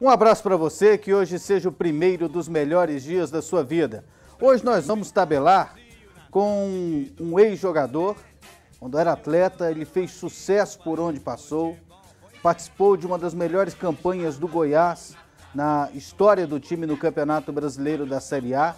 Um abraço para você, que hoje seja o primeiro dos melhores dias da sua vida. Hoje nós vamos tabelar com um ex-jogador, quando era atleta, ele fez sucesso por onde passou, participou de uma das melhores campanhas do Goiás na história do time no Campeonato Brasileiro da Série A.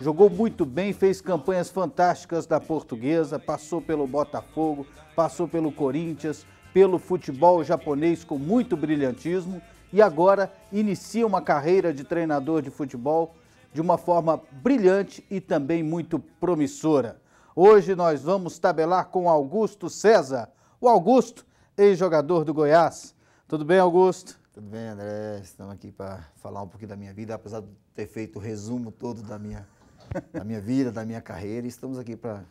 Jogou muito bem, fez campanhas fantásticas da Portuguesa, passou pelo Botafogo, passou pelo Corinthians, pelo futebol japonês com muito brilhantismo e agora inicia uma carreira de treinador de futebol de uma forma brilhante e também muito promissora. Hoje nós vamos tabelar com Augusto César, o Augusto, ex-jogador do Goiás. Tudo bem, Augusto? Tudo bem, André? Estamos aqui para falar um pouquinho da minha vida, apesar de ter feito o resumo todo da minha, da minha vida, da minha carreira. Estamos aqui para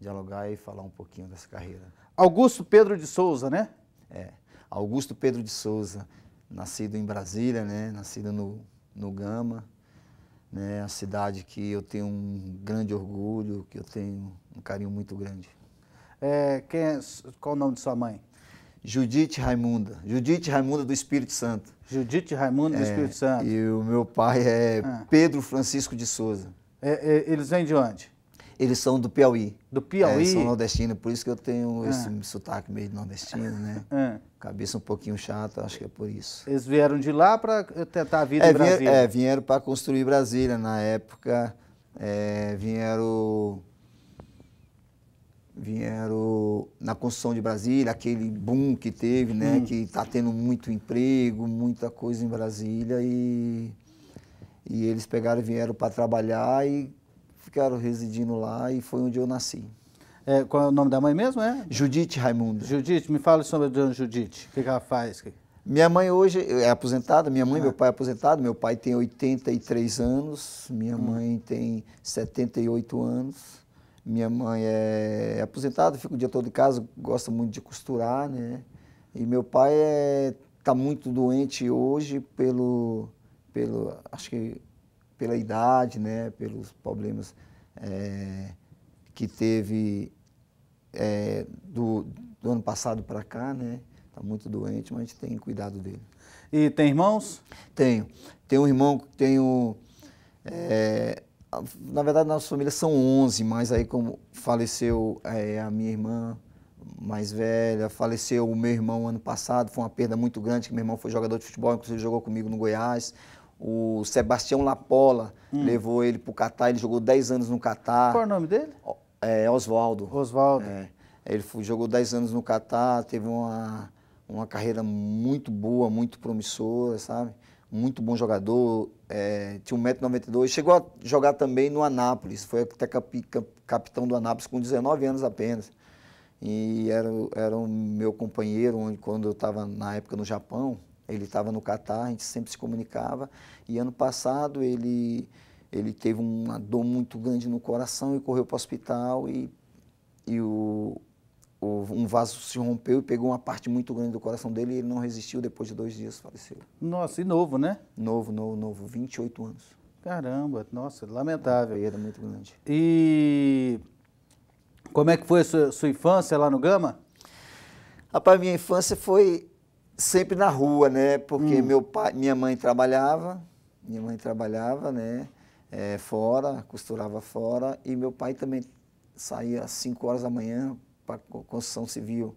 dialogar e falar um pouquinho dessa carreira. Augusto Pedro de Souza, né? É, Augusto Pedro de Souza, nascido em Brasília, né? Nascido no, no Gama, né? A cidade que eu tenho um grande orgulho, que eu tenho um carinho muito grande. É, quem é, qual o nome de sua mãe? Judite Raimunda. Judite Raimunda do Espírito Santo. Judite Raimunda é, do Espírito Santo. E o meu pai é ah. Pedro Francisco de Souza. É, é eles vêm de onde? Eles são do Piauí. Do Piauí? É, são nordestinos, por isso que eu tenho ah. esse sotaque meio nordestino, né? Ah. Cabeça um pouquinho chata, acho que é por isso. Eles vieram de lá para tentar a vida é, em Brasília? é, vieram para construir Brasília. Na época, é, vieram vieram na construção de Brasília, aquele boom que teve, né? Hum. Que está tendo muito emprego, muita coisa em Brasília e, e eles pegaram e vieram para trabalhar e ficaram residindo lá e foi onde eu nasci. É, qual é o nome da mãe mesmo, é? Judite Raimundo. Judite, me fala sobre a dona Judite, o que, que ela faz? Minha mãe hoje é aposentada, minha mãe e ah. meu pai é aposentado, meu pai tem 83 anos, minha hum. mãe tem 78 anos. Minha mãe é aposentada, fica o dia todo em casa, gosta muito de costurar, né? E meu pai está é, tá muito doente hoje pelo, pelo, acho que pela idade, né, pelos problemas é, que teve é, do, do, ano passado para cá, né? Está muito doente, mas a gente tem cuidado dele. E tem irmãos? Tenho. Tenho um irmão tenho. É, na verdade, nossa família são 11, mas aí, como faleceu a minha irmã mais velha, faleceu o meu irmão ano passado, foi uma perda muito grande, que meu irmão foi jogador de futebol, inclusive jogou comigo no Goiás. O Sebastião Lapola hum. levou ele para o Catar, ele jogou 10 anos no Catar. Qual é o nome dele? É, Oswaldo. Oswaldo. É. Ele jogou 10 anos no Catar, teve uma, uma carreira muito boa, muito promissora, sabe? Muito bom jogador, é, tinha 1,92m, chegou a jogar também no Anápolis, foi até capi, cap, capitão do Anápolis com 19 anos apenas. E era, era o meu companheiro quando eu estava na época no Japão, ele estava no Catar, a gente sempre se comunicava. E ano passado ele, ele teve uma dor muito grande no coração e correu para o hospital e, e o, o, um vaso se rompeu e pegou uma parte muito grande do coração dele e ele não resistiu, depois de dois dias faleceu. Nossa, e novo, né? Novo, novo, novo, 28 anos. Caramba, nossa, lamentável. era muito grande. E como é que foi a sua, sua infância lá no Gama? Rapaz, minha infância foi sempre na rua, né? Porque hum. meu pai, minha mãe trabalhava, minha mãe trabalhava, né? É, fora, costurava fora, e meu pai também saía às 5 horas da manhã para construção civil.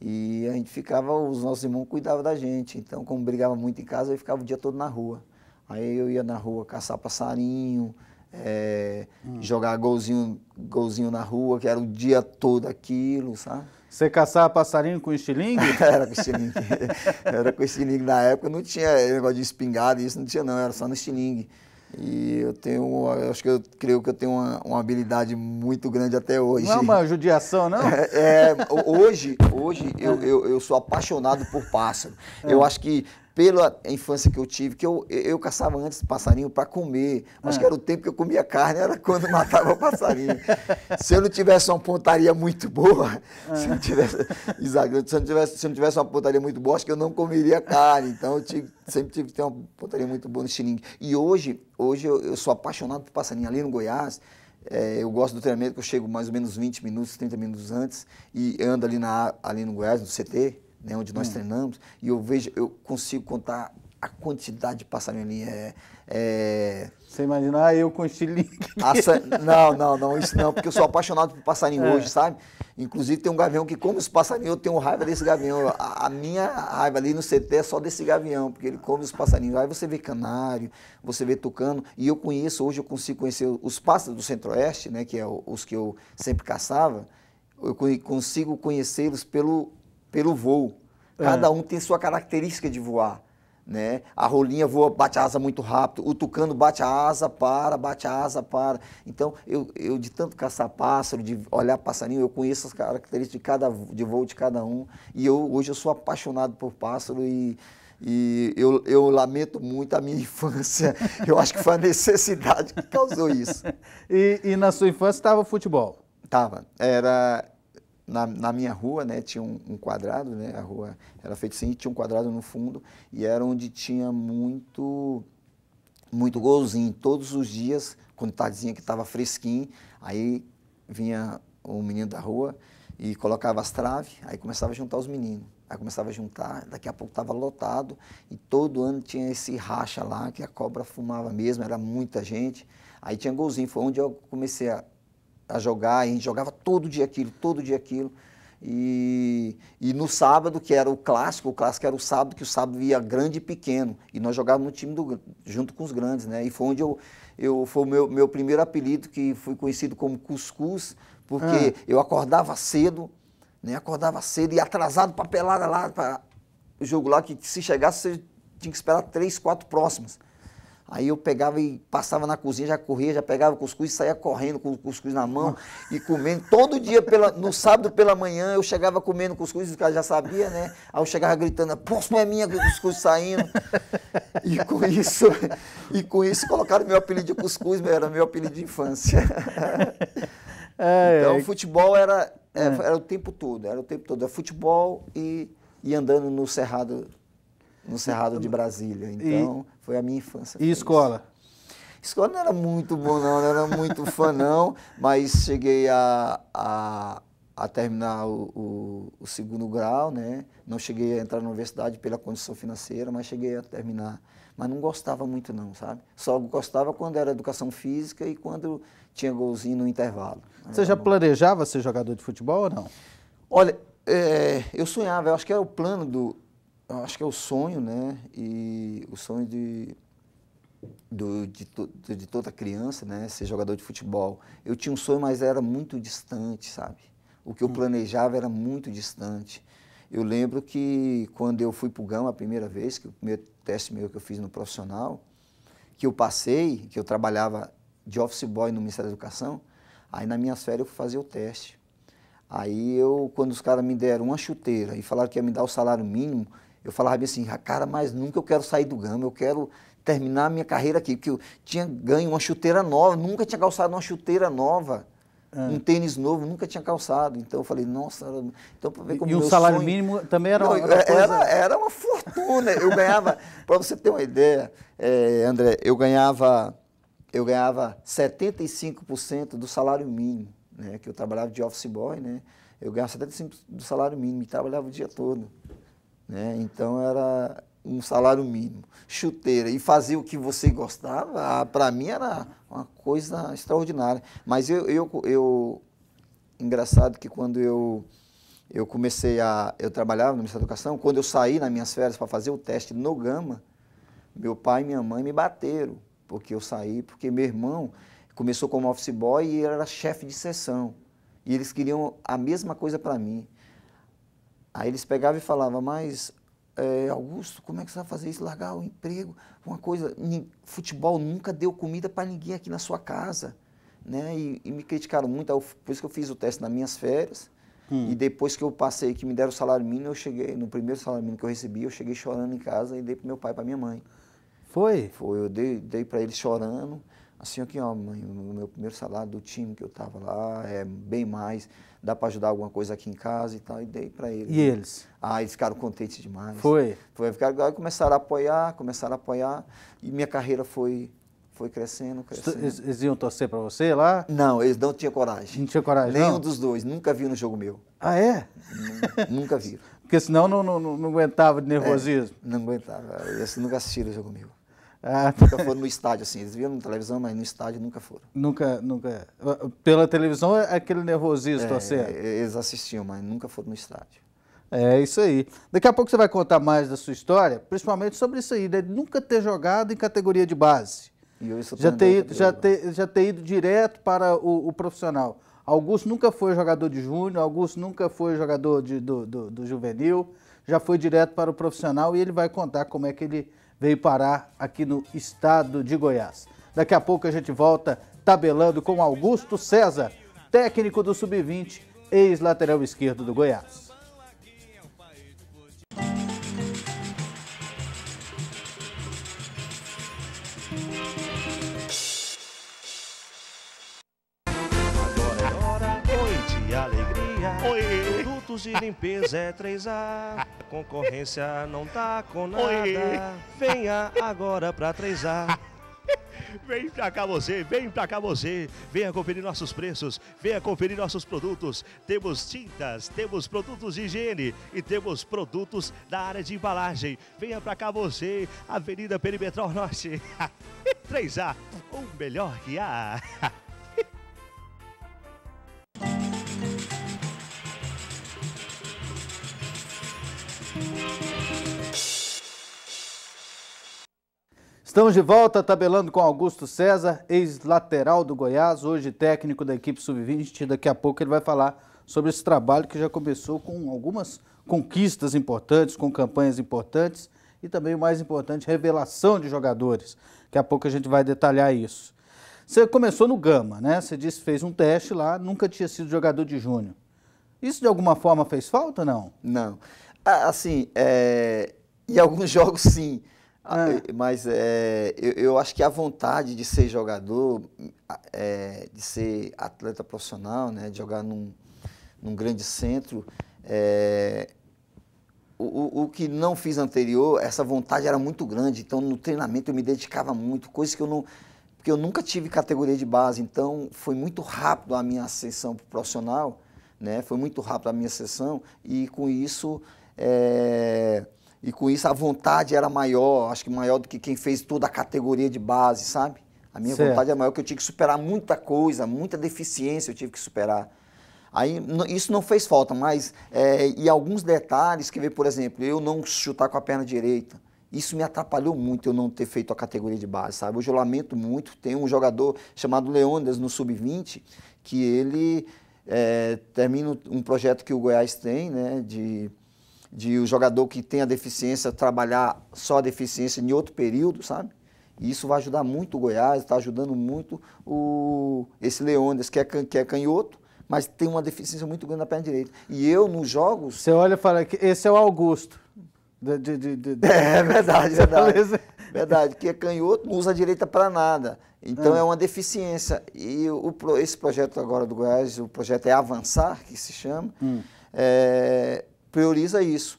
E a gente ficava, os nossos irmãos cuidavam da gente. Então, como brigava muito em casa, eu ficava o dia todo na rua. Aí eu ia na rua caçar passarinho, é, hum. jogar golzinho, golzinho na rua, que era o dia todo aquilo, sabe? Você caçava passarinho com estilingue? era com estilingue. Era com estilingue. Na época não tinha negócio de espingarda, isso não tinha não, era só no estilingue. E eu tenho, eu acho que eu creio que eu tenho uma, uma, habilidade muito grande até hoje. Não é uma judiação, não? É, é hoje, hoje eu, eu, eu, sou apaixonado por pássaro. É. Eu acho que pela infância que eu tive, que eu, eu caçava antes passarinho para comer. Acho ah. que era o tempo que eu comia carne, era quando matava o passarinho. se eu não tivesse uma pontaria muito boa, ah. se, eu tivesse, se, eu tivesse, se eu não tivesse uma pontaria muito boa, acho que eu não comeria carne. Então eu tive, sempre tive que ter uma pontaria muito boa no xilingue. E hoje, hoje eu, eu sou apaixonado por passarinho. Ali no Goiás, é, eu gosto do treinamento que eu chego mais ou menos 20 minutos, 30 minutos antes e ando ali, na, ali no Goiás, no CT, né, onde nós hum. treinamos, e eu vejo, eu consigo contar a quantidade de passarinho ali. É, é... Você imaginar ah, eu com estilingue? Sa... Ah, não, não, não, isso não, porque eu sou apaixonado por passarinho é. hoje, sabe? Inclusive tem um gavião que come os passarinhos, eu tenho raiva desse gavião. A, a, minha raiva ali no CT é só desse gavião, porque ele come os passarinhos. Aí você vê canário, você vê tucano, e eu conheço, hoje eu consigo conhecer os pássaros do Centro-Oeste, né, que é os que eu sempre caçava, eu consigo conhecê-los pelo pelo voo. É. Cada é. um tem sua característica de voar. Né? A rolinha voa, bate a asa muito rápido, o tucano bate a asa, para, bate a asa, para. Então, eu, eu de tanto caçar pássaro, de olhar passarinho, eu conheço as características de cada de voo de cada um. E eu hoje eu sou apaixonado por pássaro e, e eu, eu lamento muito a minha infância. Eu acho que foi a necessidade que causou isso. e, e na sua infância estava futebol? Tava. Era na, na minha rua, né, tinha um, um, quadrado, né, a rua era feita assim, tinha um quadrado no fundo e era onde tinha muito muito golzinho todos os dias, quando tardezinha que estava fresquinho, aí vinha um menino da rua e colocava as traves, aí começava a juntar os meninos. Aí começava a juntar, daqui a pouco estava lotado e todo ano tinha esse racha lá que a cobra fumava mesmo, era muita gente. Aí tinha golzinho, foi onde eu comecei a a jogar, a gente jogava todo dia aquilo, todo dia aquilo. E, e no sábado, que era o clássico, o clássico era o sábado, que o sábado ia grande e pequeno. E nós jogávamos no time do, junto com os grandes, né? E foi onde eu, eu foi o meu, meu primeiro apelido, que foi conhecido como Cuscuz, porque ah. eu acordava cedo, né? Acordava cedo e atrasado para pelada lá, para o jogo lá, que se chegasse você tinha que esperar três, quatro próximas. Aí eu pegava e passava na cozinha, já corria, já pegava o cuscuz e saía correndo com o cuscuz na mão e comendo. Todo dia, pela, no sábado pela manhã, eu chegava comendo cuscuz, os caras já sabia, né? Aí eu chegava gritando, poxa, não é minha, cuscuz saindo. E com isso, e com isso colocaram meu apelido de cuscuz, era meu apelido de infância. então, o futebol era, era, é, é. era o tempo todo, era o tempo todo. Era é futebol e, e andando no cerrado no Cerrado de Brasília. Então, e, foi a minha infância. E feliz. escola? Escola não era muito bom, não, não era muito fã, não, mas cheguei a, a, a terminar o, o, o, segundo grau, né? Não cheguei a entrar na universidade pela condição financeira, mas cheguei a terminar. Mas não gostava muito, não, sabe? Só gostava quando era educação física e quando tinha golzinho no intervalo. Você já bom. planejava ser jogador de futebol ou não? Olha, é, eu sonhava, eu acho que era o plano do, acho que é o sonho, né? E o sonho de, do, de, to, de, toda criança, né? Ser jogador de futebol. Eu tinha um sonho, mas era muito distante, sabe? O que eu hum. planejava era muito distante. Eu lembro que quando eu fui para o Gama a primeira vez, que o primeiro teste meu que eu fiz no profissional, que eu passei, que eu trabalhava de office boy no Ministério da Educação, aí na minha férias eu fui fazer o teste. Aí eu, quando os caras me deram uma chuteira e falaram que ia me dar o salário mínimo, eu falava assim, ah, cara, mas nunca eu quero sair do Gama, eu quero terminar a minha carreira aqui, porque eu tinha ganho uma chuteira nova, nunca tinha calçado uma chuteira nova. É. Um tênis novo, nunca tinha calçado. Então eu falei, nossa, então para ver como E o salário sonho... mínimo também era Não, uma era, coisa... era, era uma fortuna. Eu ganhava, para você ter uma ideia, é, André, eu ganhava, eu ganhava 75% do salário mínimo, né? Que eu trabalhava de office boy, né? Eu ganhava 75% do salário mínimo e trabalhava o dia todo. Né? Então era um salário mínimo, chuteira e fazer o que você gostava, ah, para mim era uma coisa extraordinária. Mas eu, eu, eu engraçado que quando eu eu comecei a eu trabalhava no Ministério da Educação, quando eu saí nas minhas férias para fazer o teste no Gama, meu pai e minha mãe me bateram, porque eu saí, porque meu irmão começou como office boy e ele era chefe de sessão. E eles queriam a mesma coisa para mim. Aí eles pegavam e falavam, mas é, Augusto, como é que você vai fazer isso? Largar o emprego? Uma coisa, futebol nunca deu comida para ninguém aqui na sua casa. Né? E, e me criticaram muito, eu, por isso que eu fiz o teste nas minhas férias. Hum. E depois que eu passei, que me deram o salário mínimo, eu cheguei, no primeiro salário mínimo que eu recebi, eu cheguei chorando em casa e dei para meu pai e para minha mãe. Foi? Foi, eu dei, dei para eles chorando. Assim, aqui, ó, mãe, o meu primeiro salário do time que eu estava lá é bem mais dá para ajudar alguma coisa aqui em casa e tal, e dei para eles. E eles? ah eles ficaram contentes demais. Foi? Foi, ficaram, aí começaram a apoiar, começaram a apoiar, e minha carreira foi, foi crescendo, crescendo. Eles, eles iam torcer para você lá? Não, eles não tinham coragem. Não tinha coragem, Nenhum não? dos dois, nunca viu no jogo meu. Ah, é? nunca vi Porque senão não, não, não, não aguentava de é, nervosismo. É, não aguentava, eles nunca assistiram o jogo meu. Ah, nunca foram no estádio, assim. Eles viram na televisão, mas no estádio nunca foram. Nunca, nunca. Pela televisão é aquele nervosismo, é, tá é, Eles assistiam, mas nunca foram no estádio. É isso aí. Daqui a pouco você vai contar mais da sua história, principalmente sobre isso aí, né? de nunca ter jogado em categoria de base. E eu já ter, ido, já, ter, já ter ido direto para o, o, profissional. Augusto nunca foi jogador de júnior, Augusto nunca foi jogador de, do, do, do juvenil, já foi direto para o profissional e ele vai contar como é que ele veio parar aqui no estado de Goiás. Daqui a pouco a gente volta tabelando com Augusto César, técnico do Sub-20, ex-lateral esquerdo do Goiás. Agora é hora, alegria, oi produtos de limpeza é 3A. Concorrência não tá com nada. Oi. Venha agora pra 3A. Vem pra cá você, vem pra cá você. Venha conferir nossos preços, venha conferir nossos produtos. Temos tintas, temos produtos de higiene e temos produtos da área de embalagem. Venha pra cá você, Avenida Perimetral Norte. 3A, o melhor que há. Estamos de volta, tabelando com Augusto César, ex-lateral do Goiás, hoje técnico da equipe sub-20. Daqui a pouco ele vai falar sobre esse trabalho que já começou com algumas conquistas importantes, com campanhas importantes e também o mais importante, revelação de jogadores. Daqui a pouco a gente vai detalhar isso. Você começou no Gama, né? Você disse que fez um teste lá, nunca tinha sido jogador de júnior. Isso de alguma forma fez falta, não? Não. Ah, assim, é, em alguns jogos sim. Ah, é. Mas é, eu, eu, acho que a vontade de ser jogador, é, de ser atleta profissional, né, de jogar num, num grande centro, é, o, o, que não fiz anterior, essa vontade era muito grande. Então, no treinamento, eu me dedicava muito, coisa que eu não. Porque eu nunca tive categoria de base, então foi muito rápido a minha ascensão profissional, né? foi muito rápido a minha ascensão, e com isso é, e com isso a vontade era maior, acho que maior do que quem fez toda a categoria de base, sabe? A minha certo. vontade era é maior, que eu tinha que superar muita coisa, muita deficiência eu tive que superar. Aí isso não fez falta, mas é, e alguns detalhes que ver, por exemplo, eu não chutar com a perna direita. Isso me atrapalhou muito eu não ter feito a categoria de base, sabe? Hoje eu lamento muito. Tem um jogador chamado Leondas no sub-20 que ele é, termina um projeto que o Goiás tem, né, de de o jogador que tem a deficiência trabalhar só a deficiência em outro período, sabe? E isso vai ajudar muito o Goiás, está ajudando muito o, esse Leônidas, que é, can, que é canhoto, mas tem uma deficiência muito grande na perna direita. E eu, nos jogos. Você olha e fala que esse é o Augusto. De, de, de, é verdade, verdade. verdade, que é canhoto, não usa a direita para nada. Então ah. é uma deficiência. E o, esse projeto agora do Goiás, o projeto é Avançar, que se chama. Hum. É, prioriza isso.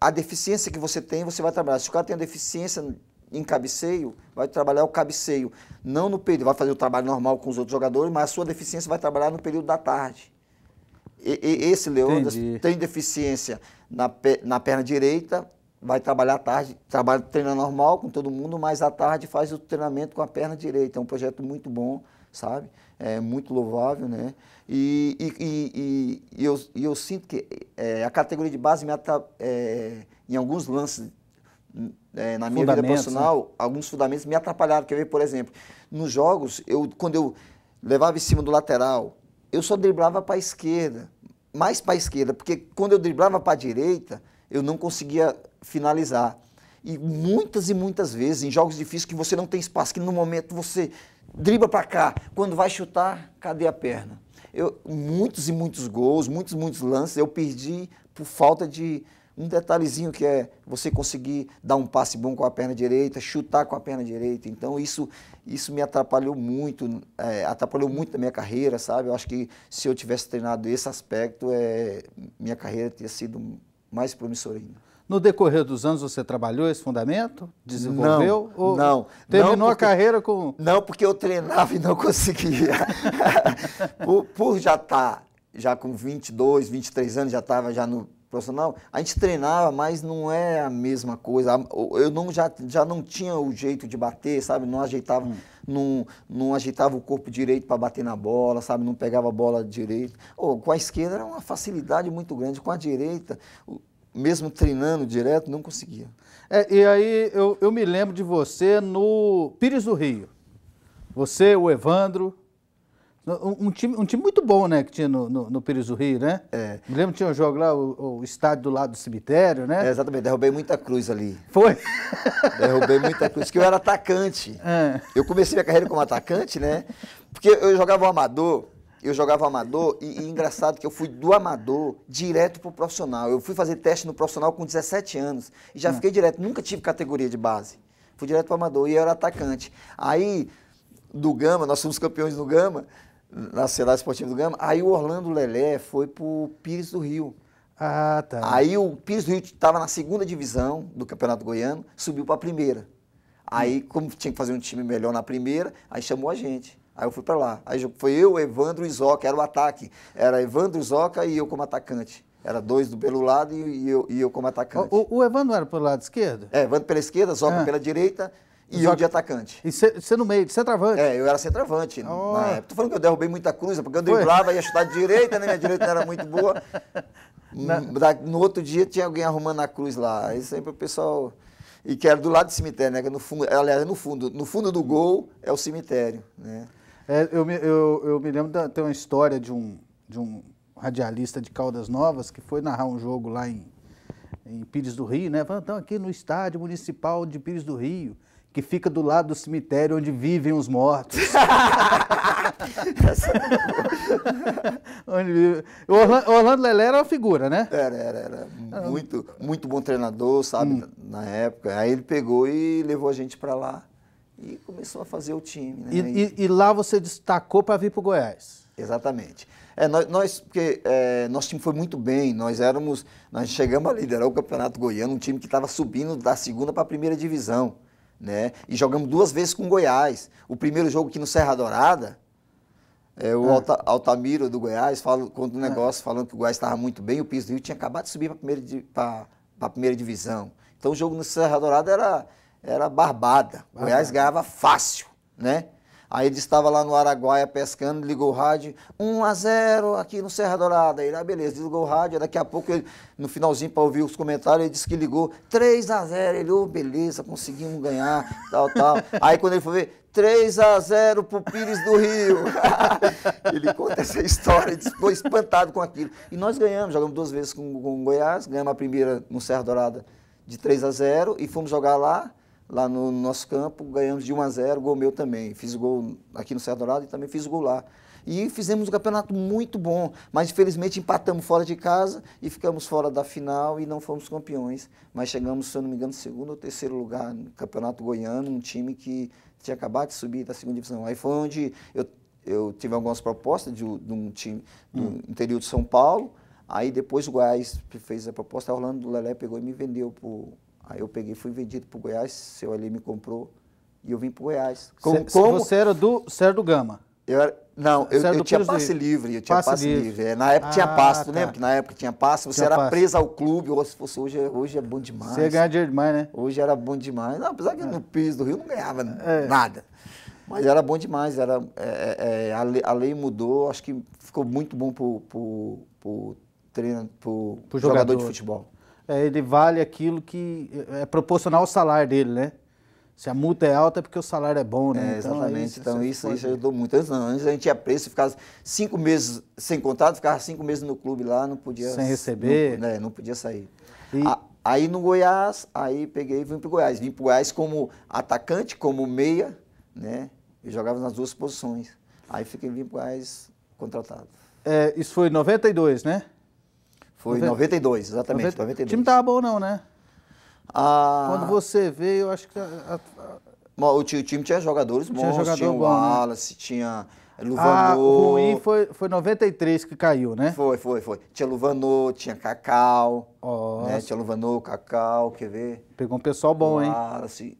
A deficiência que você tem, você vai trabalhar. Se o cara tem a deficiência em cabeceio, vai trabalhar o cabeceio. Não no período, vai fazer o trabalho normal com os outros jogadores, mas a sua deficiência vai trabalhar no período da tarde. E, e, esse Leandro tem deficiência na, na perna direita, vai trabalhar à tarde, trabalha treina normal com todo mundo, mas à tarde faz o treinamento com a perna direita. É um projeto muito bom, sabe? é muito louvável, né? E, e, e, e eu, eu, sinto que é, a categoria de base me ata, é, em alguns lances é, na minha vida profissional, né? alguns fundamentos me atrapalharam. Quer ver, por exemplo, nos jogos, eu, quando eu levava em cima do lateral, eu só driblava para a esquerda, mais para a esquerda, porque quando eu driblava para a direita, eu não conseguia finalizar. E muitas e muitas vezes, em jogos difíceis, que você não tem espaço, que no momento você dribla para cá. Quando vai chutar, cadê a perna? Eu, muitos e muitos gols, muitos muitos lances eu perdi por falta de um detalhezinho que é você conseguir dar um passe bom com a perna direita, chutar com a perna direita. Então isso isso me atrapalhou muito, é, atrapalhou muito a minha carreira, sabe? Eu acho que se eu tivesse treinado esse aspecto, é, minha carreira teria sido mais promissora ainda. No decorrer dos anos você trabalhou esse fundamento? Desenvolveu? Não, não. Terminou não porque, a carreira com... Não, porque eu treinava e não conseguia. por, por, já estar tá, já com 22, 23 anos, já estava já no profissional, a gente treinava, mas não é a mesma coisa. Eu não, já, já não tinha o jeito de bater, sabe? Não ajeitava, hum. não, não ajeitava o corpo direito para bater na bola, sabe? Não pegava a bola direito. Oh, com a esquerda era uma facilidade muito grande, com a direita mesmo treinando direto, não conseguia. É, e aí eu, eu me lembro de você no Pires do Rio. Você, o Evandro. Um, time, um time muito bom, né, que tinha no, no, no Pires do Rio, né? É. Me lembro que tinha um jogo lá, o, o estádio do lado do cemitério, né? É, exatamente, derrubei muita cruz ali. Foi? derrubei muita cruz, que eu era atacante. É. Eu comecei minha carreira como atacante, né? Porque eu jogava o amador, eu jogava amador e, e, engraçado que eu fui do amador direto pro profissional. Eu fui fazer teste no profissional com 17 anos e já é. fiquei direto. Nunca tive categoria de base. Fui direto pro amador e eu era atacante. Aí, do Gama, nós somos campeões do Gama, na Sociedade Esportiva do Gama. Aí o Orlando Lelé foi pro Pires do Rio. Ah, tá. Aí o Pires do Rio estava na segunda divisão do Campeonato Goiano, subiu para a primeira. Aí, hum. como tinha que fazer um time melhor na primeira, aí chamou a gente. Aí eu fui para lá. Aí foi eu, Evandro e Zoca, era o ataque. Era Evandro, Zoca e eu como atacante. Era dois do pelo lado e, eu, e eu como atacante. O, o, Evandro era pelo lado esquerdo? É, Evandro pela esquerda, Zoca ah. pela direita e Zoca. eu de atacante. E você no meio, de centroavante? É, eu era centroavante oh. na época. Tô falando que eu derrubei muita cruza, porque eu driblava, ia chutar de direita, né? Minha direita não era muito boa. Na... Hum, no outro dia tinha alguém arrumando a cruz lá. Aí sempre o pessoal. E que era do lado do cemitério, né? No fundo, aliás, no fundo, no fundo do gol é o cemitério, né? É, eu, me, eu, eu me lembro, de ter uma história de um, de um radialista de Caldas Novas que foi narrar um jogo lá em, em Pires do Rio, né? Falando, então, aqui no estádio municipal de Pires do Rio, que fica do lado do cemitério onde vivem os mortos. onde Orlando, Orlando Lelé era uma figura, né? Era, era, era. Muito, muito bom treinador, sabe, hum. na época. Aí ele pegou e levou a gente para lá e começou a fazer o time. Né? E, e, e lá você destacou para vir para o Goiás. Exatamente. É, nós, nós, porque é, nosso time foi muito bem, nós éramos, nós chegamos a liderar o Campeonato Goiano, um time que estava subindo da segunda para a primeira divisão, né? E jogamos duas vezes com o Goiás. O primeiro jogo aqui no Serra Dourada, é, o é. Alta, Altamiro do Goiás fala, conta um é. negócio falando que o Goiás estava muito bem, o Piso do Rio tinha acabado de subir para a primeira, primeira divisão. Então o jogo no Serra Dourada era era barbada. barbada. Goiás ganhava fácil, né? Aí ele estava lá no Araguaia pescando, ligou o rádio, 1 a 0 aqui no Serra Dourada. Ele, ah, beleza, ligou o rádio, daqui a pouco, ele, no finalzinho, para ouvir os comentários, ele disse que ligou 3 a 0 Ele, oh, beleza, conseguimos ganhar, tal, tal. Aí quando ele foi ver, 3 a 0 pro Pires do Rio. ele conta essa história, ele ficou espantado com aquilo. E nós ganhamos, jogamos duas vezes com, com o Goiás, ganhamos a primeira no Serra Dourada de 3 a 0 e fomos jogar lá lá no nosso campo, ganhamos de 1 a 0, gol meu também. Fiz gol aqui no Serra Dourado e também fiz gol lá. E fizemos um campeonato muito bom, mas infelizmente empatamos fora de casa e ficamos fora da final e não fomos campeões. Mas chegamos, se eu não me engano, segundo ou terceiro lugar no Campeonato Goiano, um time que tinha acabado de subir da segunda divisão. Aí foi onde eu, eu tive algumas propostas de, de um time do hum. interior de São Paulo. Aí depois o Goiás fez a proposta, a Orlando Lelé pegou e me vendeu por Aí eu peguei, fui vendido para o Goiás, seu ali me comprou e eu vim para o Goiás. Como, como, Você era do, você do Gama? Eu era, não, eu, eu tinha passe livre, eu tinha passe, passe livre. livre. É, na época ah, tinha passe, tu tá. na época tinha passe, você tinha era passe. preso ao clube, ou se fosse hoje, hoje é bom demais. Você ganhava dinheiro demais, né? Hoje era bom demais. Não, apesar que é. no piso do Rio não ganhava é. nada. Mas era bom demais, era, é, é, é a, lei, a, lei, mudou, acho que ficou muito bom pro, o treino, pro, jogador. jogador de futebol é, ele vale aquilo que é proporcional ao salário dele, né? Se a multa é alta é porque o salário é bom, né? É, então, exatamente. Então, isso, então, isso, isso ajudou muito. Antes não, antes a gente ia preso, ficava cinco meses sem contrato, ficava cinco meses no clube lá, não podia... Sem receber. Não, né, não podia sair. E... A, aí no Goiás, aí peguei e vim para o Goiás. Vim para o Goiás como atacante, como meia, né? Eu jogava nas duas posições. Aí fiquei, vim para o Goiás contratado. É, isso foi em 92, né? Foi em 92, exatamente. 90, 92. O time tava bom não, né? Ah, Quando você veio, eu acho que... A, O, o, time tinha jogadores bons, tinha, jogador tinha o bom, né? Wallace, né? tinha... Luvanô. Ah, ruim foi, foi 93 que caiu, né? Foi, foi, foi. Tinha Luvanô, tinha Cacau. Né? Tinha Luvanô, Cacau, quer ver? Pegou um pessoal bom, Wallace. hein?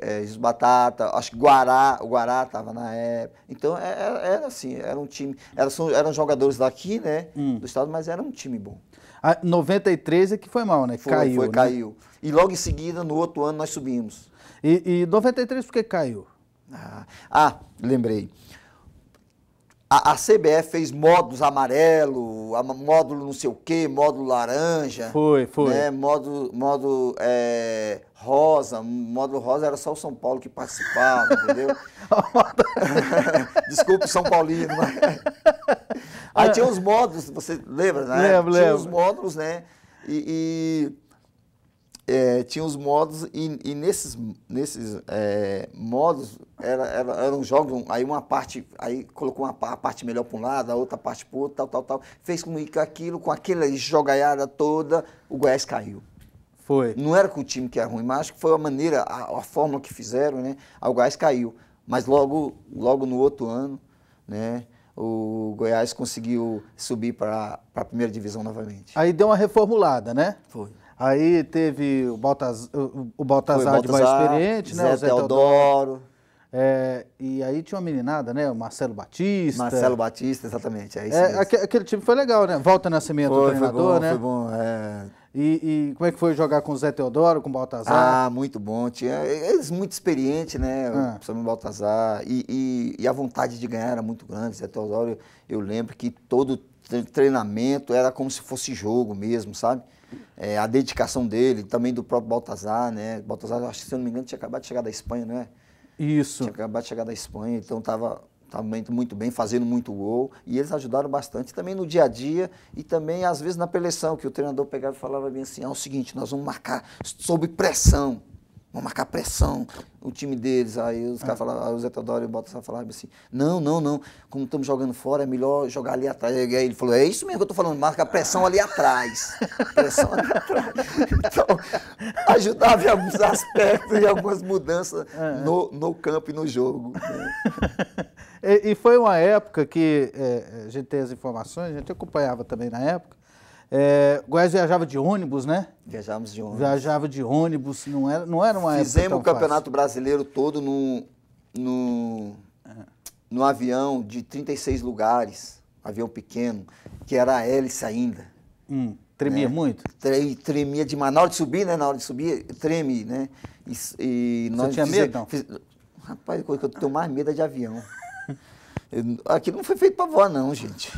é, Batata, acho que Guará, o Guará estava na época. Então era, é, é, era, assim, era um time. Era, eram jogadores daqui, né? Hum. Do estado, mas era um time bom. A 93 é que foi mal, né? Foi, caiu. Foi, né? caiu. E logo em seguida, no outro ano, nós subimos. E, e 93 por que caiu? Ah, ah lembrei. A, a CBF fez módulos amarelo, a, módulo não sei o quê, módulo laranja. Foi, foi. Né? Módulo, módulo é, rosa, módulo rosa era só o São Paulo que participava, entendeu? Desculpe, São Paulino. Mas... Aí tinha os módulos, você lembra, né? Lembro, tinha lembro. os módulos, né? e... e é, tinha os modos e, e nesses, nesses é, modos era, era, eram jogos, aí uma parte, aí colocou uma a parte melhor para um lado, a outra parte para o outro, tal, tal, tal. Fez com que aquilo, com aquela jogaiada toda, o Goiás caiu. Foi. Não era com o time que era ruim, mas acho que foi a maneira, a, a forma que fizeram, né? O Goiás caiu. Mas logo, logo no outro ano, né? o Goiás conseguiu subir para a primeira divisão novamente. Aí deu uma reformulada, né? Foi. Aí teve o, Baltaz, o, Baltazar, de mais experiente, Zé né? O Zé Teodoro. É, e aí tinha uma meninada, né? O Marcelo Batista. Marcelo Batista, exatamente. É, é aquele, aquele time foi legal, né? Volta Nascimento, foi, o treinador, foi bom, né? Foi bom, é. E, e, como é que foi jogar com o Zé Teodoro, com o Baltazar? Ah, muito bom. Tinha, eles muito experientes, né? Ah. O Samuel Baltazar. E, e, e, a vontade de ganhar era muito grande. O Zé Teodoro, eu lembro que todo treinamento era como se fosse jogo mesmo, sabe? é, a dedicação dele, também do próprio Baltazar, né? Baltazar, acho que se eu não me engano, tinha acabado de chegar da Espanha, né? Isso. Tinha acabado de chegar da Espanha, então estava muito bem, fazendo muito gol. E eles ajudaram bastante também no dia a dia e também, às vezes, na preleção, que o treinador pegava e falava bem assim: ah, é o seguinte, nós vamos marcar sob pressão. Vão marcar pressão, o time deles. Aí os caras é. falaram, o Zé Teodoro bota essa Baltasar assim: não, não, não, como estamos jogando fora, é melhor jogar ali atrás. Aí ele falou: é isso mesmo que eu estou falando, marca pressão ali atrás. pressão ali atrás. Então, ajudava em alguns aspectos e algumas mudanças é, é. no, no campo e no jogo. Né? e, e, foi uma época que é, a gente tem as informações, a gente acompanhava também na época é, Goiás viajava de ônibus, né? Viajávamos de ônibus. Viajava de ônibus, não era, não era uma Fizemos o Campeonato fácil. Brasileiro todo no, no, no avião de 36 lugares, avião pequeno, que era a hélice ainda. Hum, tremia né? muito? Tre, tremia demais. Na hora de subir, né? Na hora de subir, treme, né? E, e Você tinha fizemos, medo, Fiz, rapaz, coisa que eu tenho mais medo é de avião. Aqui não foi feito para voar, não, gente.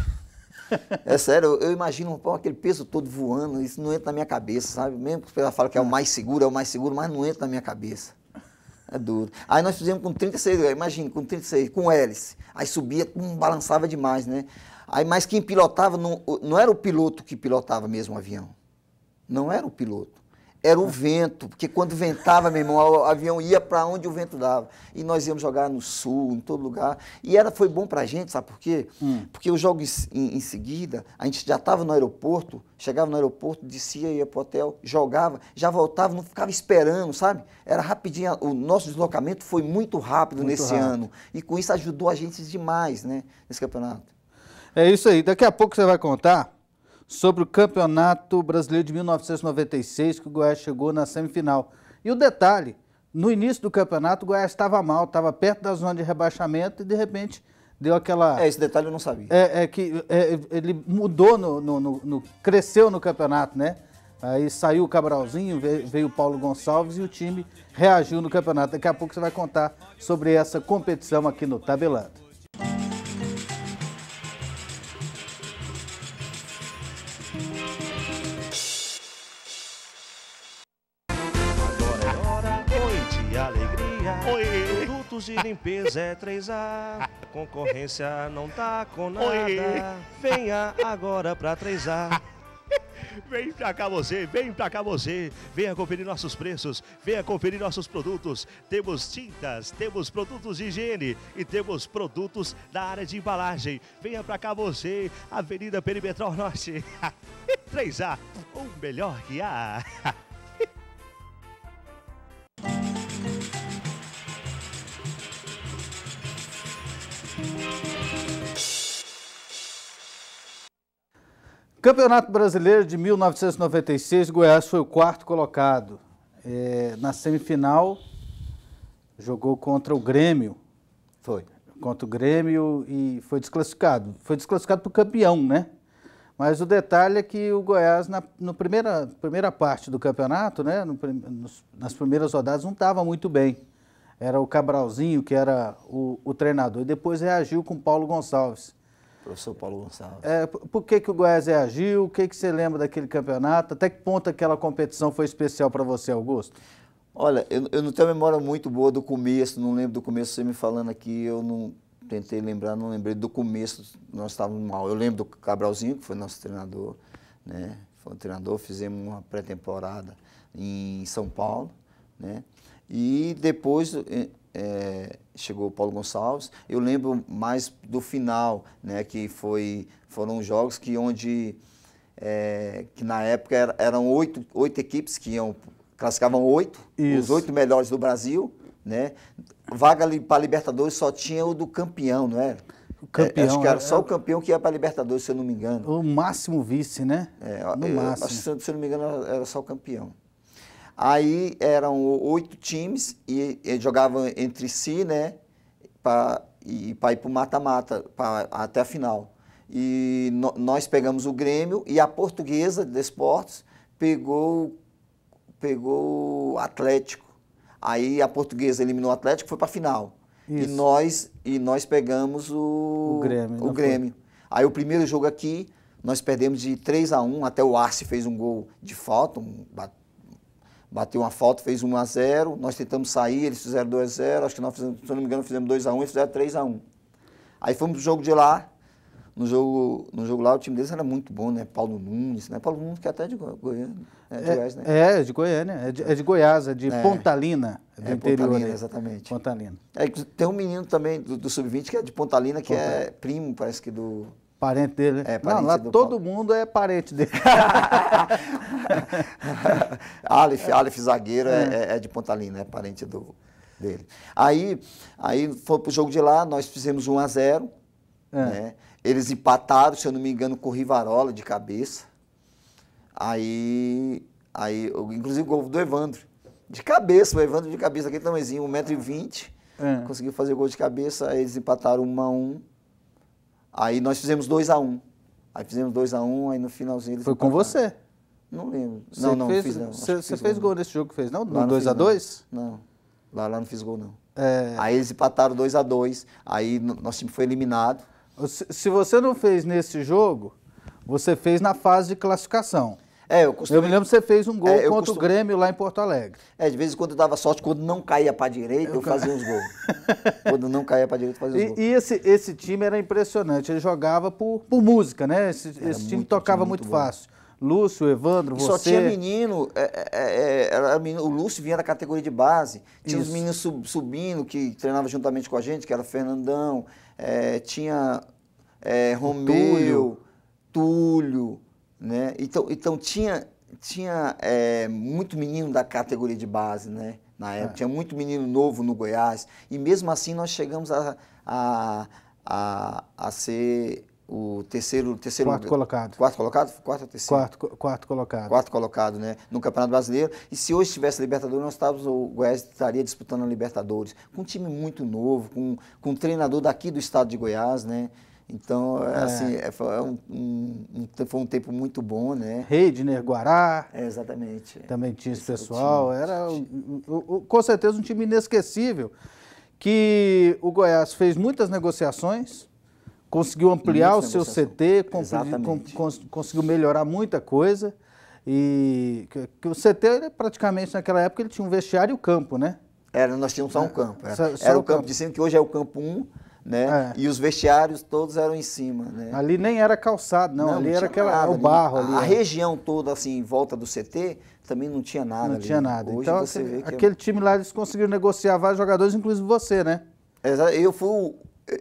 É sério, eu imagino um pão, aquele peso todo voando, isso não entra na minha cabeça, sabe? Mesmo que as pessoas falam que é o mais seguro, é o mais seguro, mas não entra na minha cabeça. É duro. Aí nós fizemos com 36, imagina, com 36, com hélice. Aí subia, balançava demais, né? Aí, mas quem pilotava, não, não era o piloto que pilotava mesmo o avião. Não era o piloto era o vento, porque quando ventava, meu irmão, o avião ia para onde o vento dava. E nós íamos jogar no sul, em todo lugar. E era, foi bom para a gente, sabe por quê? Hum. Porque eu jogo em, em, em, seguida, a gente já estava no aeroporto, chegava no aeroporto, descia, ia para o hotel, jogava, já voltava, não ficava esperando, sabe? Era rapidinho, o nosso deslocamento foi muito rápido muito nesse rápido. ano. E com isso ajudou a gente demais, né, nesse campeonato. É isso aí, daqui a pouco você vai contar sobre o Campeonato Brasileiro de 1996, que o Goiás chegou na semifinal. E o detalhe, no início do campeonato o Goiás estava mal, estava perto da zona de rebaixamento e de repente deu aquela... É, esse detalhe eu não sabia. É, é que é, ele mudou, no, no, no, no, cresceu no campeonato, né? Aí saiu o Cabralzinho, veio o Paulo Gonçalves e o time reagiu no campeonato. Daqui a pouco você vai contar sobre essa competição aqui no Tabelando. de limpeza é 3A. Concorrência não tá com nada. Oi. Venha agora pra 3A. Vem pra cá você, vem pra cá você. Venha conferir nossos preços, venha conferir nossos produtos. Temos tintas, temos produtos de higiene e temos produtos da área de embalagem. Venha pra cá você, Avenida Perimetral Norte. 3A, o melhor que há. Campeonato Brasileiro de 1996, Goiás foi o quarto colocado. É, na semifinal, jogou contra o Grêmio. Foi. Contra o Grêmio e foi desclassificado. Foi desclassificado para o campeão, né? Mas o detalhe é que o Goiás, na no primeira, primeira parte do campeonato, né, no, nas primeiras rodadas, não estava muito bem era o Cabralzinho, que era o, o treinador, e depois reagiu com Paulo Gonçalves. Professor Paulo Gonçalves. É, por que, que o Goiás reagiu? O que, que você lembra daquele campeonato? Até que ponto aquela competição foi especial para você, Augusto? Olha, eu, eu, não tenho memória muito boa do começo, não lembro do começo, você me falando aqui, eu não tentei lembrar, não lembrei do começo, nós estávamos mal. Eu lembro do Cabralzinho, que foi nosso treinador, né? Foi um treinador, fizemos uma pré-temporada em São Paulo, né? E depois é, é, chegou o Paulo Gonçalves. Eu lembro mais do final, né, que foi, foram jogos que onde é, que na época era, eram oito, oito equipes que iam classificavam oito, Isso. os oito melhores do Brasil, né? Vaga para para Libertadores só tinha o do campeão, não era? O campeão, é, acho que era é, só é o campeão que ia para Libertadores, se eu não me engano. O máximo vice, né? É, no eu, máximo. Acho, se eu não me engano, era só o campeão. Aí eram oito times e, e jogavam entre si, né? Pra, e para ir para o mata-mata, até a final. E no, nós pegamos o Grêmio e a portuguesa de esportes pegou pegou o Atlético. Aí a portuguesa eliminou o Atlético e foi para a final. Isso. E nós, e nós pegamos o, o Grêmio. O Grêmio. Aí o primeiro jogo aqui, nós perdemos de 3 a 1 até o Arce fez um gol de falta, um, bateu uma falta, fez 1 a 0 nós tentamos sair, eles fizeram 2 a 0 acho que nós fizemos, se não me engano, fizemos 2 a 1 e fizeram 3 a 1 Aí fomos pro jogo de lá, no jogo, no jogo lá o time deles era muito bom, né? Paulo Nunes, né? Paulo Nunes que é até de Goiânia, é de é, Goiás, né? É, de Goiânia, é de, é de Goiás, é de é. Pontalina, é, do é, interior. Pontalina, exatamente. Pontalina. É, tem um menino também do, do Sub-20 que é de Pontalina, que Pontalina. é primo, parece que do... Parente dele? Né? É, parente não, lá todo Paulo. mundo é parente dele. Aleph, Aleph zagueiro é. É, é, é de Pontalina, é parente do, dele. Aí, aí foi pro jogo de lá, nós fizemos 1 a 0 é. né? Eles empataram, se eu não me engano, com o Rivarola de cabeça. Aí, aí inclusive o gol do Evandro. De cabeça, o Evandro de cabeça, aquele tamanhozinho, 1,20m. É. Conseguiu fazer o gol de cabeça, aí eles empataram 1 a 1 Aí nós fizemos 2 x 1 um. Aí fizemos 2 x 1 um, aí no finalzinho eles Foi com você? Não lembro. Você não, não, fez, não. Você, você fez gol não. nesse jogo que fez, não? no 2 x 2 não. não. Lá, lá não fiz gol, não. É... Aí eles empataram 2 x 2 aí nosso time foi eliminado. Se, se você não fez nesse jogo, você fez na fase de classificação. É, eu, eu me lembro que você fez um gol é, contra o Grêmio lá em Porto Alegre. É, de vez em quando eu dava sorte, quando não caía para direita, eu, eu fazia uns gols. quando não caía para direita, eu fazia uns e, gols. E esse, esse time era impressionante, ele jogava por, por música, né? Esse, esse time muito, tocava muito, muito fácil. Lúcio, Evandro, e você. Só tinha menino, é é, é, é, era menino, o Lúcio vinha da categoria de base. Tinha Isso. os meninos sub, subindo, que treinava juntamente com a gente, que era Fernandão, é, tinha é, Romeu, Túlio, Túlio né? Então, então tinha, tinha é, muito menino da categoria de base, né? Na época, é. tinha muito menino novo no Goiás. E mesmo assim nós chegamos a, a, a, a ser o terceiro, terceiro quarto colocado. Quarto colocado? Quarto ou terceiro? Quarto, quarto colocado. Quarto colocado, né? No Campeonato Brasileiro. E se hoje tivesse Libertadores, nós estávamos, o Goiás estaria disputando a Libertadores. Com um time muito novo, com, com um treinador daqui do estado de Goiás, né? Então, é, é. assim, é, foi, um, um, foi, um, tempo muito bom, né? Reidner, né? Guará. É, exatamente. Também tinha esse pessoal. Time, era, com certeza, um time inesquecível. Que o Goiás fez muitas negociações, conseguiu ampliar muitas o seu CT, conseguiu melhorar muita coisa. E que, que o CT, é praticamente naquela época, ele tinha um vestiário e o campo, né? Era, nós tínhamos só um né? campo. Era, só, só era o campo, campo de cima, que hoje é o campo 1. Um, né? É. E os vestiários todos eram em cima, né? Ali nem era calçado, não, não ali não era aquela, nada, o barro ali. A é. região toda assim em volta do CT também não tinha nada Não ali. tinha nada. Hoje então você aquele, vê que é aquele time lá eles conseguiram negociar vários jogadores, inclusive você, né? Eu fui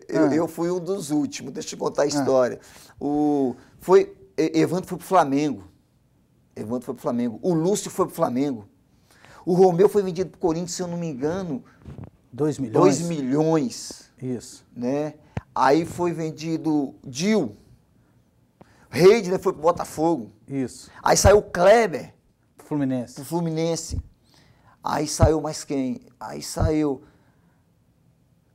eu, ah. eu fui um dos últimos, deixa eu te contar a ah. história. Ah. O foi Evandro foi pro Flamengo. Evandro foi pro Flamengo. O Lúcio foi pro Flamengo. O Romeu foi vendido pro Corinthians, se eu não me engano, 2 milhões. 2 milhões. Isso. Né? Aí foi vendido Dil. Reid né, foi pro Botafogo. Isso. Aí saiu Kleber. Pro Fluminense. Pro Fluminense. Aí saiu mais quem? Aí saiu.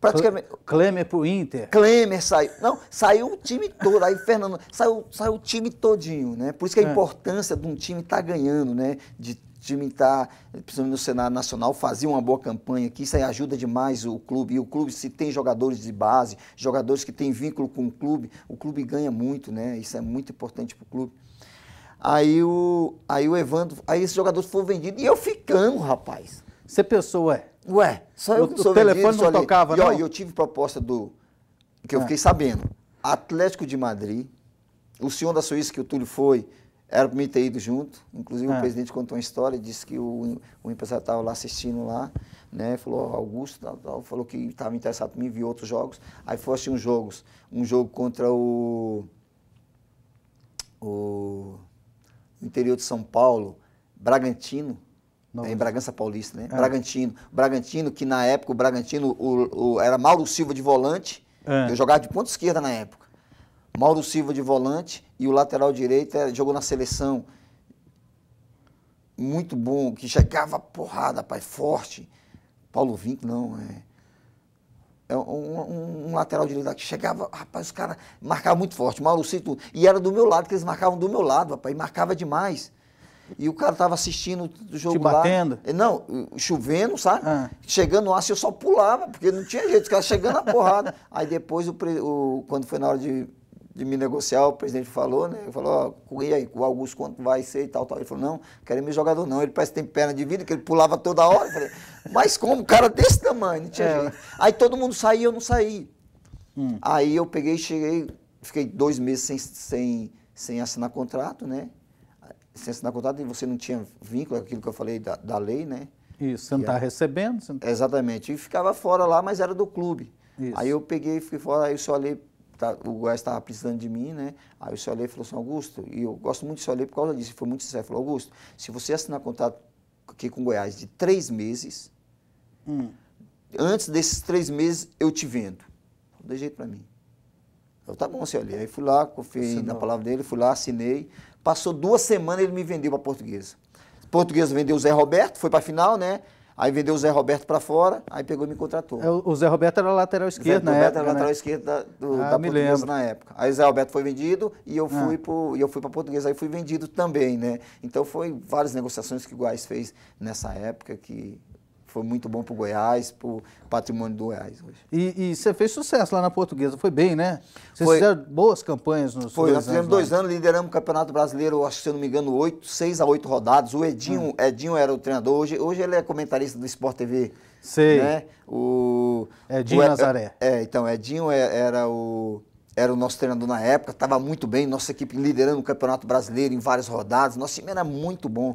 Praticamente. Klemer pro Inter. Klemer saiu. Não, saiu o time todo. Aí Fernando. Saiu, saiu o time todinho, né? Por isso que a é. importância de um time estar tá ganhando, né? De time está, principalmente no cenário Nacional, fazer uma boa campanha, que isso aí ajuda demais o clube. E o clube, se tem jogadores de base, jogadores que têm vínculo com o clube, o clube ganha muito, né? Isso é muito importante para o clube. Aí o, aí o Evandro, aí esses jogadores foram vendidos e eu ficando, rapaz. Você pensou, ué? Ué, só eu o, que sou O telefone vendido, não tocava, não? E eu tive proposta do, que eu é. fiquei sabendo, Atlético de Madrid, o senhor da Suíça que o Túlio foi, era para mim ter ido junto. Inclusive, é. o ah. presidente contou uma história, disse que o, o empresário estava lá assistindo lá, né? Falou, oh, Augusto, tal, tal, falou que estava interessado em viu outros jogos. Aí foi assim uns jogos. Um jogo contra o. O interior de São Paulo, Bragantino, é, em Bragança Paulista, né? É. Bragantino. Bragantino, que na época o Bragantino o, o, era Mauro Silva de volante. É. Eu jogava de ponta esquerda na época. Mauro Silva de volante e o lateral direito é, jogou na seleção. Muito bom, que chegava porrada, pai, forte. Paulo Vinck, não, é. é um, um, um, lateral direito que chegava, rapaz, os caras marcavam muito forte. Mauro Silva, e era do meu lado, que eles marcavam do meu lado, rapaz, e marcava demais. E o cara tava assistindo o jogo Te batendo? Lá. É, não, chovendo, sabe? Ah. Chegando no aço, eu só pulava, porque não tinha jeito, os caras chegando na porrada. Aí depois, o, o, quando foi na hora de de me negociar, o presidente falou, né? Falou, ó, oh, e aí, o Augusto quanto vai ser e tal, tal. Ele falou, não, quero meu jogador não. Ele parece que tem perna de vidro, que ele pulava toda hora. Eu falei, mas como? cara desse tamanho, não tinha é. jeito. Aí todo mundo saía, eu não saí. Hum. Aí eu peguei, cheguei, fiquei dois meses sem, sem, sem assinar contrato, né? Sem assinar contrato e você não tinha vínculo, aquilo que eu falei da, da lei, né? Isso, você não está recebendo? Não tá... Exatamente. E ficava fora lá, mas era do clube. Isso. Aí eu peguei, fui fora, aí eu só olhei tá, o Goiás estava precisando de mim, né? Aí o Solê falou assim, Augusto, e eu gosto muito do Solê por causa disso, foi muito sincero, falou, Augusto, se você assinar contrato aqui com o Goiás de três meses, hum. antes desses três meses eu te vendo. Falou, dê jeito para mim. Eu, tá bom, Solê. Aí fui lá, confiei Assinou. na palavra dele, fui lá, assinei. Passou duas semanas, ele me vendeu para portuguesa. Portuguesa vendeu o Zé Roberto, foi para a final, né? Aí vendeu o Zé Roberto para fora, aí pegou e me contratou. É, o Zé Roberto era lateral esquerdo Zé Roberto né? era né? lateral esquerdo da, do, ah, da Portuguesa lembro. na época. Aí o Zé Roberto foi vendido e eu ah. fui ah. para Portuguesa, aí fui vendido também, né? Então foi várias negociações que o fez nessa época que foi muito bom para o Goiás, para o patrimônio do Goiás hoje. E, você fez sucesso lá na Portuguesa, foi bem, né? Vocês fizeram boas campanhas nos Foi, nós fizemos dois anos, lideramos o Campeonato Brasileiro, acho que se eu não me engano, oito, seis a oito rodadas. O Edinho, hum. Edinho era o treinador, hoje, hoje ele é comentarista do Sport TV. Sei. Né? O, Edinho o, Nazaré. É, é, então, Edinho é, era o era o nosso treinador na época, estava muito bem, nossa equipe liderando o Campeonato Brasileiro em várias rodadas, nosso time era muito bom.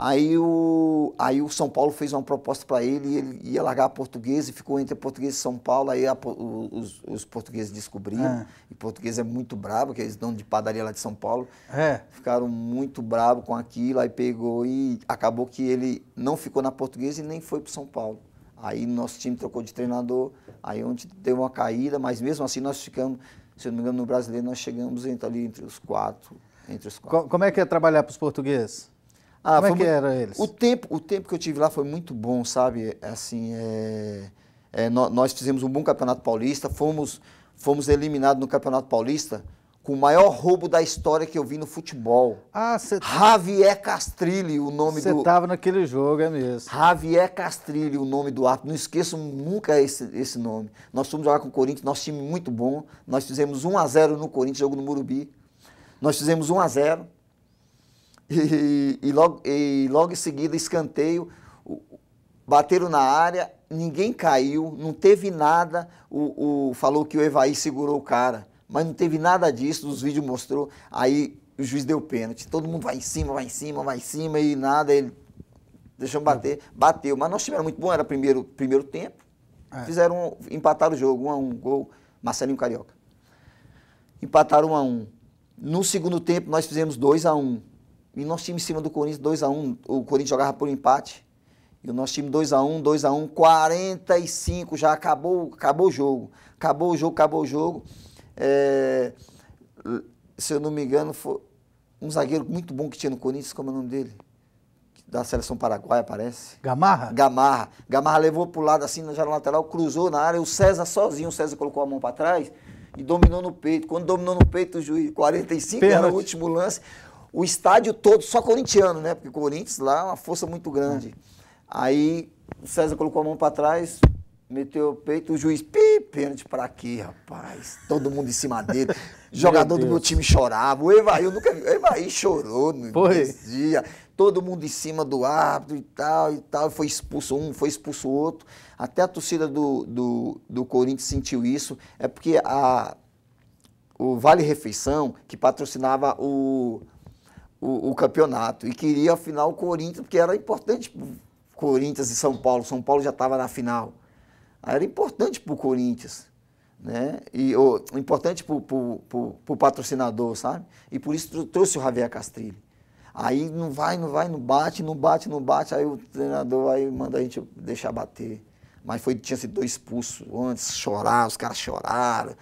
Aí o, aí o São Paulo fez uma proposta para ele e ele ia largar a portuguesa e ficou entre português e São Paulo. Aí a, os, os, portugueses descobriram. É. E português é muito bravo, que eles dono de padaria lá de São Paulo. É. Ficaram muito bravos com aquilo. Aí pegou e acabou que ele não ficou na portuguesa e nem foi para São Paulo. Aí nosso time trocou de treinador. Aí onde deu uma caída, mas mesmo assim nós ficamos, se eu não me engano, no brasileiro nós chegamos entre, ali entre os quatro. Entre os quatro. Como é que é trabalhar para os portugueses? Ah, Como é que era eles? O tempo, o tempo que eu tive lá foi muito bom, sabe? Assim, é... É, nós fizemos um bom Campeonato Paulista, fomos, fomos eliminados no Campeonato Paulista com o maior roubo da história que eu vi no futebol. Ah, cê... Tá- Javier Castrilli, o nome cê do... Você tava naquele jogo, é mesmo. Javier Castrilli, o nome do árbitro. Não esqueço nunca esse, esse nome. Nós fomos jogar com o Corinthians, nosso time muito bom. Nós fizemos 1 a 0 no Corinthians, jogo no Murubi. Nós fizemos 1 a 0 e, e, logo, e logo em seguida, escanteio, bateram na área, ninguém caiu, não teve nada. O, o, falou que o Evaí segurou o cara, mas não teve nada disso, os vídeos mostrou. Aí o juiz deu pênalti. Todo mundo vai em cima, vai em cima, vai em cima e nada. Ele deixou bater, bateu. Mas nós tivemos muito bom, era primeiro, primeiro tempo. É. Fizeram, empataram o jogo, um a um, gol, Marcelinho Carioca. Empataram um a um. No segundo tempo, nós fizemos dois a um. E nosso time em cima do Corinthians, 2x1. Um, o Corinthians jogava por empate. E o nosso time 2x1, 2x1, 45, já acabou, acabou o jogo. Acabou o jogo, acabou o jogo. É, se eu não me engano, foi um zagueiro muito bom que tinha no Corinthians, como é o nome dele? Da seleção paraguaia, parece. Gamarra? Gamarra. Gamarra levou pro lado assim, já no lateral, cruzou na área. O César sozinho, o César colocou a mão para trás e dominou no peito. Quando dominou no peito, o juiz, 45, Pênalti. era o último lance o estádio todo só corintiano, né? Porque o Corinthians lá é uma força muito grande. É. Aí o César colocou a mão para trás, meteu o peito, o juiz, pi, pênalti para quê, rapaz? Todo mundo em cima dele. Jogador do meu time chorava. O Evaí, eu nunca vi. O Evaí chorou no foi. dia. Todo mundo em cima do árbitro e tal, e tal. Foi expulso um, foi expulso outro. Até a torcida do, do, do Corinthians sentiu isso. É porque a, o Vale Refeição, que patrocinava o, o, o campeonato e queria a final Corinthians, porque era importante pro Corinthians e São Paulo. São Paulo já estava na final. era importante para o Corinthians, né? E ou, importante para o patrocinador, sabe? E por isso trouxe o Javier Castrilli. Aí não vai, não vai, não bate, não bate, não bate. Aí o treinador aí manda a gente deixar bater. Mas foi, tinha sido dois expulsos antes, chorar, os caras choraram,